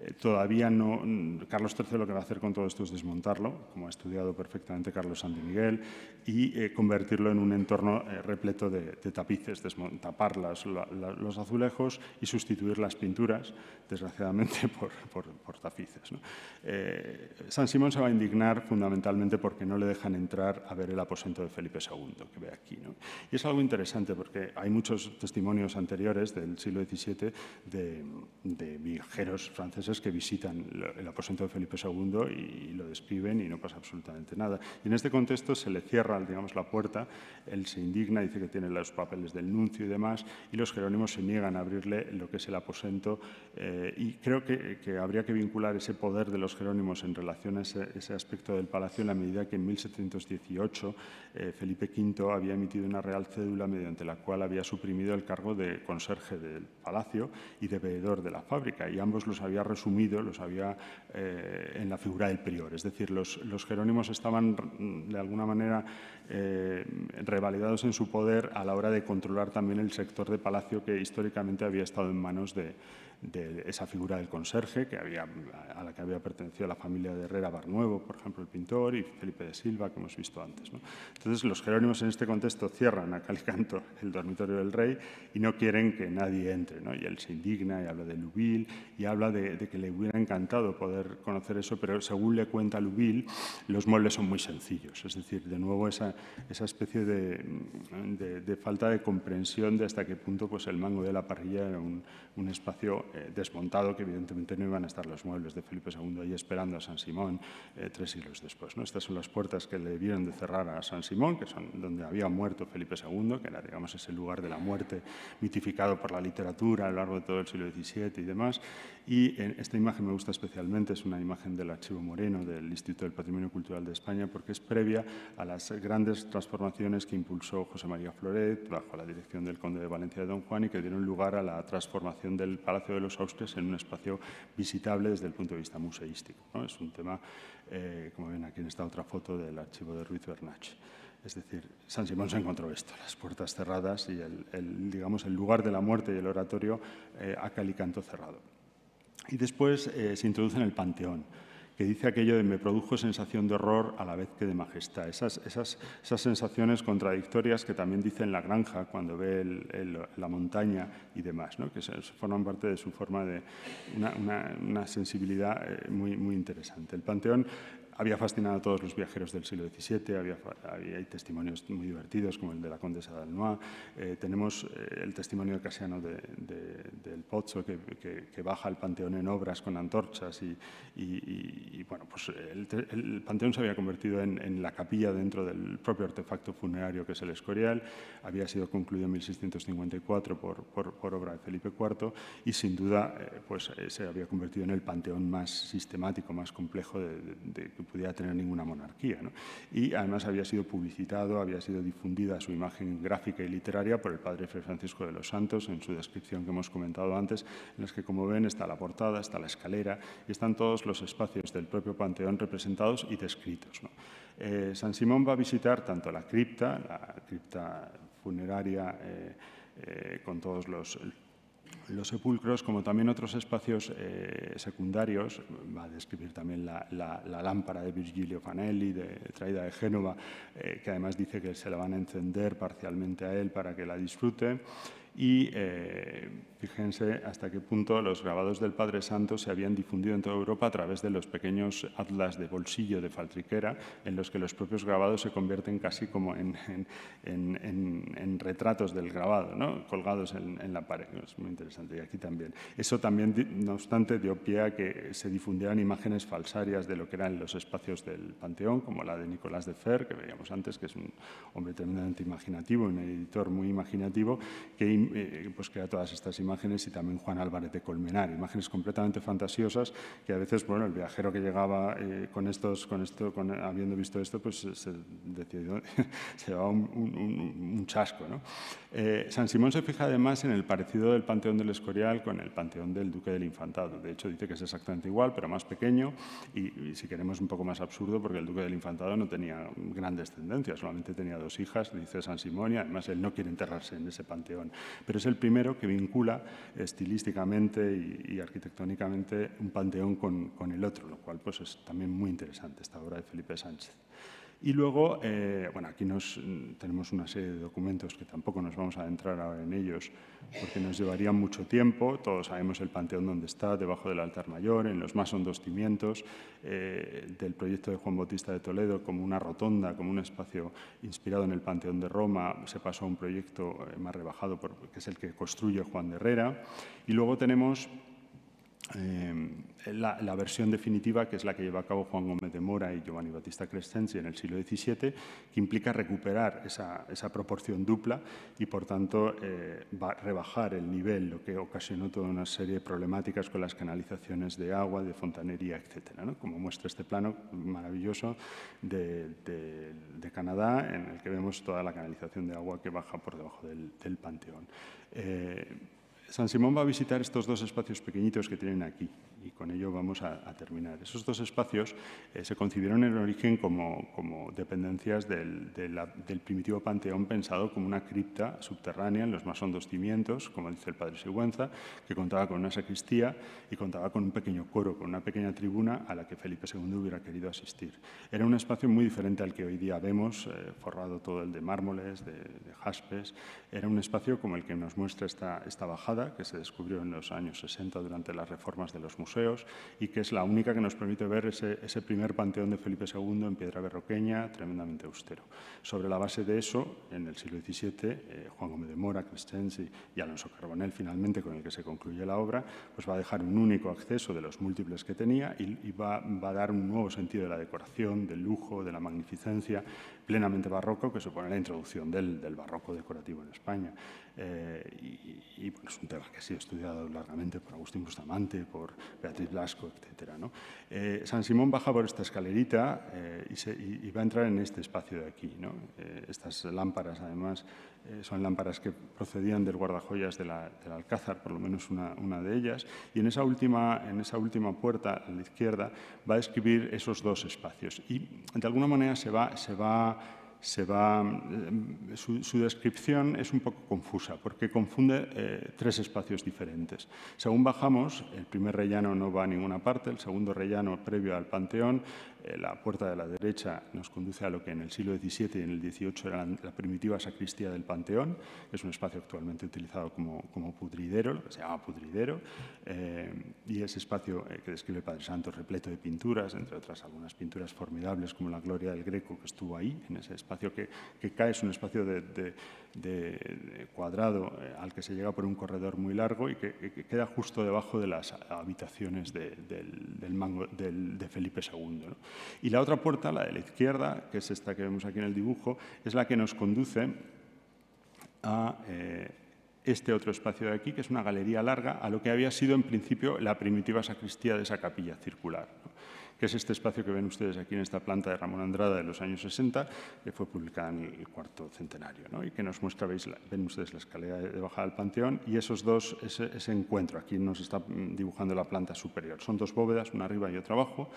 Eh, todavía no, mm, Carlos XIII lo que va a hacer con todo esto es desmontarlo, como ha estudiado perfectamente Carlos Miguel y eh, convertirlo en un entorno eh, repleto de, tapices, tapar las, los azulejos y sustituir las pinturas, desgraciadamente, por, por, tapices. San Simón se va a indignar fundamentalmente porque no le dejan entrar a ver el aposento de Felipe II, que ve aquí. Y es algo interesante porque hay muchos testimonios anteriores del siglo XVII de viajeros franceses que visitan el aposento de Felipe II y lo describen y no pasa absolutamente nada. Y en este contexto se le cierra digamos, la puerta él se indigna, dice que tiene los papeles del nuncio y demás, y los jerónimos se niegan a abrirle lo que es el aposento. Eh, y creo que, habría que vincular ese poder de los jerónimos en relación a ese, aspecto del palacio en la medida que en 1718 eh, Felipe V había emitido una real cédula mediante la cual había suprimido el cargo de conserje del palacio y de veedor de la fábrica, y ambos los había resumido, los había eh, en la figura del prior. Es decir, los, los jerónimos estaban mm, de alguna manera eh, revalidados en su poder a la hora de controlar también el sector de Palacio que históricamente había estado en manos de, de esa figura del conserje a la que había pertenecido la familia de Herrera Barnuevo, por ejemplo, el pintor, y Felipe de Silva, que hemos visto antes. Entonces, los jerónimos en este contexto cierran a Calicanto el dormitorio del rey y no quieren que nadie entre. ¿no? Y él se indigna y habla de Lubil y habla de, que le hubiera encantado poder conocer eso, pero según le cuenta Lubil, los muebles son muy sencillos. Es decir, de nuevo, esa, especie de, falta de comprensión de hasta qué punto pues, el mango de la parrilla era un, un espacio eh, desmontado que evidentemente no iban a estar los muebles de Felipe II ahí esperando a San Simón eh, tres siglos después. ¿no? Estas son las puertas que le vieron de cerrar a San Simón, que son donde había muerto Felipe II, que era digamos, ese lugar de la muerte mitificado por la literatura a lo largo de todo el siglo XVII y demás, y eh, esta imagen me gusta especialmente, es una imagen del Archivo Moreno del Instituto del Patrimonio Cultural de España, porque es previa a las grandes transformaciones que impulsó José María Floret bajo la dirección del Conde de Valencia de Don Juan y que dieron lugar a la transformación del Palacio de los Austres en un espacio visitable desde el punto de vista museístico. Es un tema, eh, como ven aquí en esta otra foto, del archivo de Ruiz Bernach. Es decir, San Simón se encontró esto, las puertas cerradas y el, digamos, el lugar de la muerte y el oratorio eh, a calicanto cerrado. Y después eh, se introduce en el Panteón, que dice aquello de me produjo sensación de horror a la vez que de majestad. Esas, esas, esas sensaciones contradictorias que también dice en la granja cuando ve la montaña y demás, ¿no? que forman parte de su forma de una, sensibilidad eh, muy, muy interesante. El Panteón había fascinado a todos los viajeros del siglo XVII, había, hay testimonios muy divertidos como el de la condesa de eh, tenemos eh, el testimonio casiano de, de, del Pozzo que, baja al panteón en obras con antorchas y, bueno, pues el, panteón se había convertido en, la capilla dentro del propio artefacto funerario que es el Escorial, había sido concluido en 1654 por, obra de Felipe IV y sin duda eh, pues, eh, se había convertido en el panteón más sistemático, más complejo de pudiera tener ninguna monarquía. Y además había sido publicitado, había sido difundida su imagen gráfica y literaria por el padre Francisco de los Santos en su descripción que hemos comentado antes, en las que como ven está la portada, está la escalera y están todos los espacios del propio panteón representados y descritos. Eh, San Simón va a visitar tanto la cripta, la cripta funeraria eh, eh, con todos los los sepulcros, como también otros espacios eh, secundarios, va a describir también la, lámpara de Virgilio Fanelli, de, traída de Génova, eh, que además dice que se la van a encender parcialmente a él para que la disfrute y eh, fíjense hasta qué punto los grabados del Padre Santo se habían difundido en toda Europa a través de los pequeños atlas de bolsillo de faltriquera, en los que los propios grabados se convierten casi como en, en, en, en retratos del grabado, ¿no? colgados en, la pared. Es muy interesante. Y aquí también. Eso también, no obstante, dio pie a que se difundieran imágenes falsarias de lo que eran los espacios del Panteón, como la de Nicolás de Fer, que veíamos antes, que es un hombre tremendamente imaginativo, un editor muy imaginativo, que eh, pues crea todas estas imágenes y también Juan Álvarez de Colmenar, imágenes completamente fantasiosas que a veces, bueno, el viajero que llegaba eh, con estos, con esto, habiendo visto esto, pues se, llevaba un, chasco. ¿no? Eh, San Simón se fija además en el parecido del Panteón del Escorial con el Panteón del Duque del Infantado. De hecho, dice que es exactamente igual, pero más pequeño y, y si queremos, un poco más absurdo, porque el Duque del Infantado no tenía gran descendencia, solamente tenía dos hijas, dice San Simón, y además él no quiere enterrarse en ese panteón pero es el primero que vincula estilísticamente y, arquitectónicamente un panteón con, con, el otro, lo cual pues, es también muy interesante esta obra de Felipe Sánchez. Y luego, eh, bueno, aquí nos, mm, tenemos una serie de documentos que tampoco nos vamos a adentrar ahora en ellos porque nos llevaría mucho tiempo. Todos sabemos el panteón donde está, debajo del altar mayor, en los más hondos cimientos eh, del proyecto de Juan Bautista de Toledo como una rotonda, como un espacio inspirado en el panteón de Roma. Se pasó a un proyecto eh, más rebajado que es el que construye Juan de Herrera. Y luego tenemos Em, la, versión definitiva, que es la que lleva a cabo Juan Gómez de Mora y Giovanni Battista Crescenzi en el siglo XVII, que implica recuperar esa, proporción dupla y, por tanto, eh, va, rebajar el nivel, lo que ocasionó toda una serie de problemáticas con las canalizaciones de agua, de fontanería, etc. Como muestra este plano maravilloso de, Canadá, en el que vemos toda la canalización de agua que baja por debajo del, panteón. Eh, San Simón va a visitar estos dos espacios pequeñitos que tienen aquí y con ello vamos a, terminar. Esos dos espacios eh, se concibieron en origen como, como dependencias del, primitivo panteón pensado como una cripta subterránea en los más hondos cimientos, como dice el padre Sigüenza, que contaba con una sacristía y contaba con un pequeño coro, con una pequeña tribuna a la que Felipe II hubiera querido asistir. Era un espacio muy diferente al que hoy día vemos, eh, forrado todo el de mármoles, de, jaspes. Era un espacio como el que nos muestra esta, esta bajada, que se descubrió en los años 60 durante las reformas de los museos y que es la única que nos permite ver ese, primer panteón de Felipe II en piedra berroqueña, tremendamente austero. Sobre la base de eso, en el siglo XVII, eh, Juan Gómez de Mora, Crescenzi y Alonso Carbonell, finalmente con el que se concluye la obra, pues va a dejar un único acceso de los múltiples que tenía y, va, a dar un nuevo sentido de la decoración, del lujo, de la magnificencia, plenamente barroco, que supone la introducción del barroco decorativo en España. Eh, y, es un tema que ha sido estudiado largamente por Agustín Bustamante, por Beatriz Blasco, etc. Eh, San Simón baja por esta escalerita eh, y, va a entrar en este espacio de aquí. estas lámparas, además, son lámparas que procedían del guardajoyas de del Alcázar, por lo menos una, de ellas, y en esa, última, en esa última puerta, a la izquierda, va a escribir esos dos espacios. Y de alguna manera se va... Se va va, eh, su, descripción es un poco confusa porque confunde eh, tres espacios diferentes. Según bajamos, el primer rellano no va a ninguna parte, el segundo rellano previo al Panteón, eh, la puerta de la derecha nos conduce a lo que en el siglo XVII y en el XVIII era la primitiva sacristía del Panteón, que es un espacio actualmente utilizado como, como pudridero, lo que se llama pudridero, eh, y ese espacio eh, que describe el Padre Santo repleto de pinturas, entre otras algunas pinturas formidables como la Gloria del Greco que estuvo ahí, en ese espacio que, que cae, es un espacio de, cuadrado al que se llega por un corredor muy largo y que, queda justo debajo de las habitaciones de, del, de Felipe II. Y la otra puerta, la de la izquierda, que es esta que vemos aquí en el dibujo, es la que nos conduce a eh, este otro espacio de aquí, que es una galería larga, a lo que había sido en principio la primitiva sacristía de esa capilla circular. que es este espacio que ven ustedes aquí en esta planta de Ramón Andrada de los años 60, que fue publicada en el cuarto centenario, y que nos muestra, ven ustedes la escalera de bajada del Panteón, y esos dos, ese encuentro, aquí nos está mm, dibujando la planta superior. Son dos bóvedas, una arriba y otra abajo,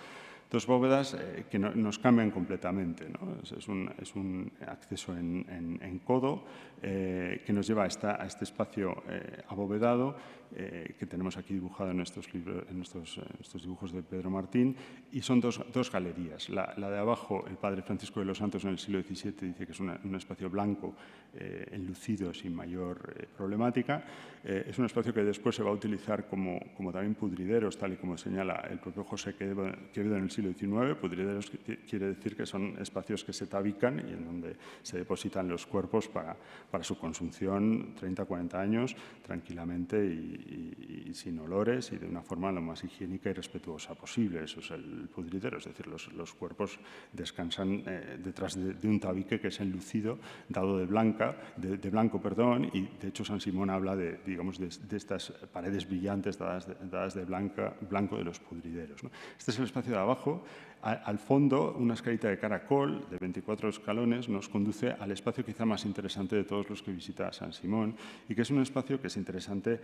dos bóvedas eh, que nos cambian completamente. Es, un, acceso en, codo eh, que nos lleva a este espacio eh, abovedado eh, que tenemos aquí dibujado en estos, libros, en, eh, dibujos de Pedro Martín, y son dos, galerías. La, de abajo, el padre Francisco de los Santos en el siglo XVII dice que es un espacio blanco, eh, enlucido, sin mayor problemática. es un espacio que después se va a utilizar como, como también pudrideros, tal y como señala el propio José Quevedo, en el siglo XIX. Pudrideros quiere decir que son espacios que se tabican y en donde se depositan los cuerpos para, su consumción, 30, 40 años tranquilamente y, sin olores y de una forma lo más higiénica y respetuosa posible. Eso es el pudridero, es decir, los, cuerpos descansan eh, detrás de, un tabique que es enlucido, dado de, blanca, de, blanco, perdón, y de hecho San Simón habla de, digamos, de, estas paredes brillantes dadas de, blanca, blanco de los pudrideros. Este es el espacio de abajo. al fondo, una escalita de caracol de 24 escalones nos conduce al espacio quizá más interesante de todos los que visita San Simón y que es un espacio que es interesante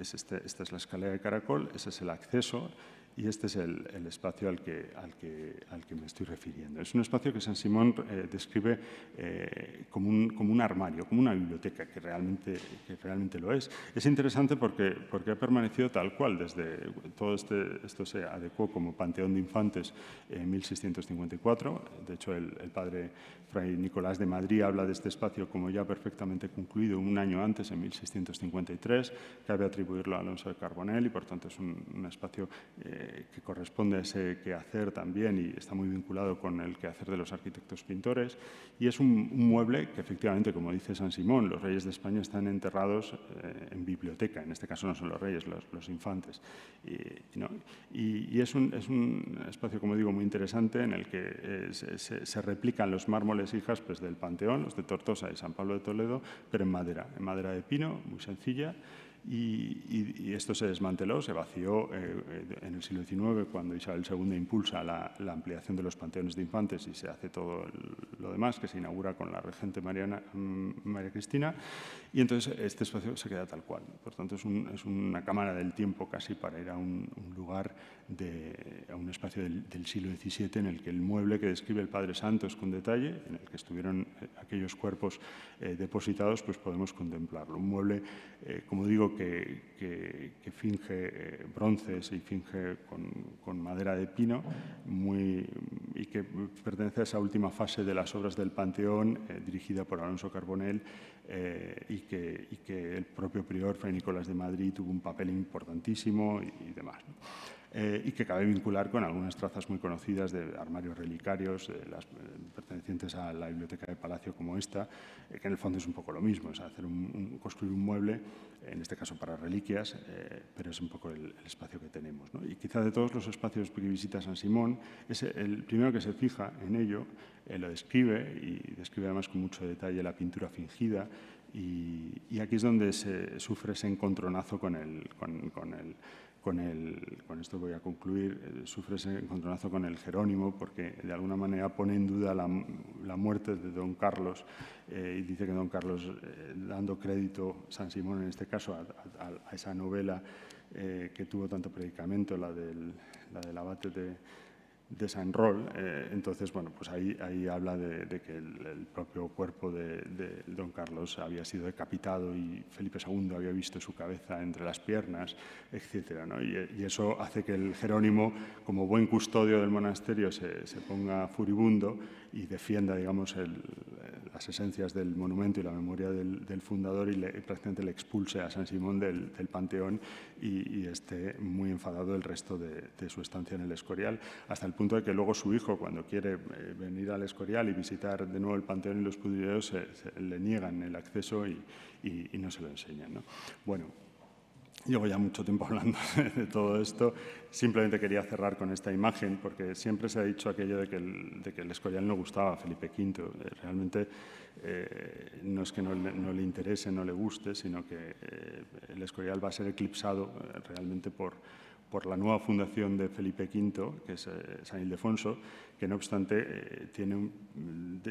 este, esta es la escalera de caracol, ese es el acceso, y este es el, espacio al que, al, que, al que, me estoy refiriendo. Es un espacio que San Simón eh, describe eh, como, un, como, un, armario, como una biblioteca, que realmente, realmente lo es. Es interesante porque, porque ha permanecido tal cual desde todo este, esto se adecuó como Panteón de Infantes en 1654. De hecho, el, padre Fray Nicolás de Madrid habla de este espacio como ya perfectamente concluido un año antes, en 1653. Cabe atribuirlo a Alonso de Carbonell y, por tanto, es un, espacio... Eh, que, corresponde a ese quehacer también y está muy vinculado con el quehacer de los arquitectos pintores. Y es un, mueble que efectivamente, como dice San Simón, los reyes de España están enterrados eh, en biblioteca. En este caso no son los reyes, los, infantes. Y, es, un, espacio, como digo, muy interesante en el que eh, se, se, replican los mármoles y jaspes del Panteón, los de Tortosa y San Pablo de Toledo, pero en madera, en madera de pino, muy sencilla y, esto se desmanteló, se vació eh, en el siglo XIX cuando Isabel II impulsa la, ampliación de los panteones de infantes y se hace todo lo demás, que se inaugura con la regente Mariana, mm, María Cristina, y entonces este espacio se queda tal cual. Por tanto, es, una cámara del tiempo casi para ir a un, lugar, de, a un espacio del, siglo XVII en el que el mueble que describe el Padre Santos con detalle, en el que estuvieron eh, aquellos cuerpos eh, depositados, pues podemos contemplarlo. Un mueble, como digo, que, finge eh, bronces y finge con, madera de pino y que pertenece a esa última fase de las obras del Panteón eh, dirigida por Alonso Carbonell eh, y, que, el propio prior Fray Nicolás de Madrid tuvo un papel importantísimo y, demás. Eh, y que cabe vincular con algunas trazas muy conocidas de armarios relicarios, eh, las, eh, pertenecientes a la biblioteca de Palacio como esta, que en el fondo es un poco lo mismo, es hacer un, construir un mueble, en este caso para reliquias, pero es un poco el, espacio que tenemos. Y quizá de todos los espacios que visita San Simón, es el primero que se fija en ello, lo describe y describe además con mucho detalle la pintura fingida, y, aquí es donde se sufre ese encontronazo con el con, el, con esto voy a concluir, eh, sufre ese encontronazo con el Jerónimo porque de alguna manera pone en duda la, muerte de don Carlos eh, y dice que don Carlos, eh, dando crédito, San Simón en este caso, a, esa novela que tuvo tanto predicamento, la la del abate de de eh, entonces, bueno, pues ahí, habla de, que el, propio cuerpo de, don Carlos había sido decapitado y Felipe II había visto su cabeza entre las piernas, etc. ¿no? Y, eso hace que el Jerónimo, como buen custodio del monasterio, se ponga furibundo y defienda digamos, las esencias del monumento y la memoria del, fundador y, le, prácticamente le expulse a San Simón del, Panteón y, esté muy enfadado el resto de, su estancia en el Escorial, hasta el punto de que luego su hijo, cuando quiere eh, venir al Escorial y visitar de nuevo el Panteón y los Pudrideros, le niegan el acceso y, no se lo enseñan. Bueno, Llevo ya mucho tiempo hablando de todo esto. Simplemente quería cerrar con esta imagen, porque siempre se ha dicho aquello de que el, de que el Escorial no gustaba a Felipe V. Eh, realmente eh, no es que no, le interese, no le guste, sino que eh, el Escorial va a ser eclipsado realmente por, por la nueva fundación de Felipe V, que es San Ildefonso, que no obstante eh, tiene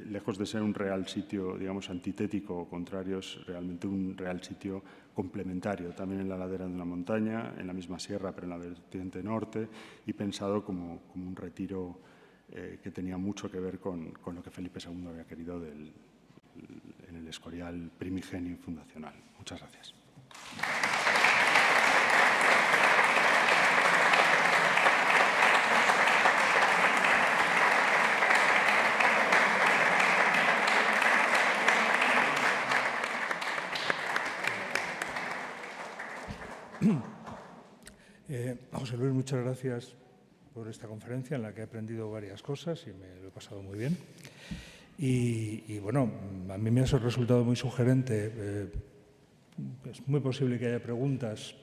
lejos de ser un real sitio, digamos, antitético o contrario, es realmente un real sitio complementario, también en la ladera de una montaña, en la misma sierra, pero en la vertiente norte, y pensado como, un retiro eh, que tenía mucho que ver con, lo que Felipe II había querido en el Escorial primigenio y fundacional. Muchas gracias. Eh, José Luis, muchas gracias por esta conferencia en la que he aprendido varias cosas y me lo he pasado muy bien. Y, bueno, a mí me ha resultado muy sugerente. Eh, es pues muy posible que haya preguntas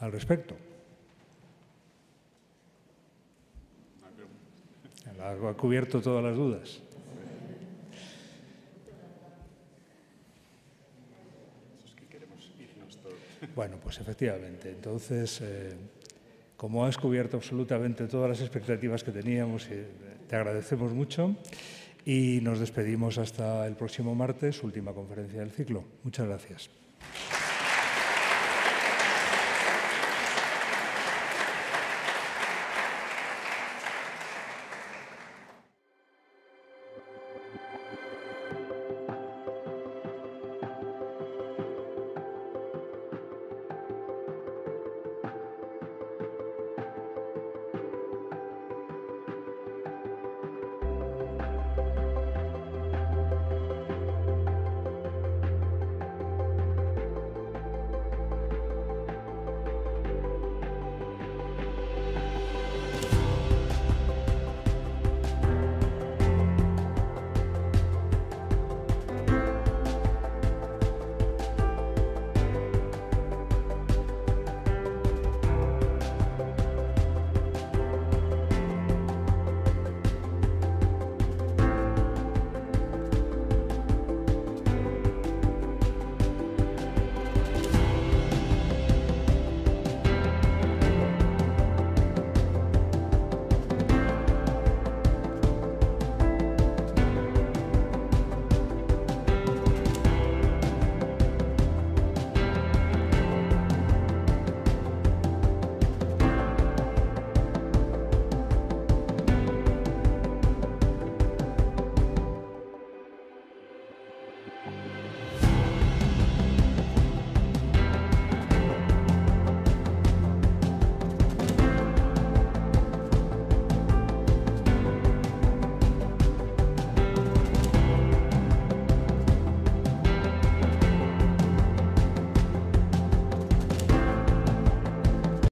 al respecto. Ha cubierto todas las dudas. Bueno, pues efectivamente. Entonces, eh, como has cubierto absolutamente todas las expectativas que teníamos, te agradecemos mucho y nos despedimos hasta el próximo martes, última conferencia del ciclo. Muchas gracias.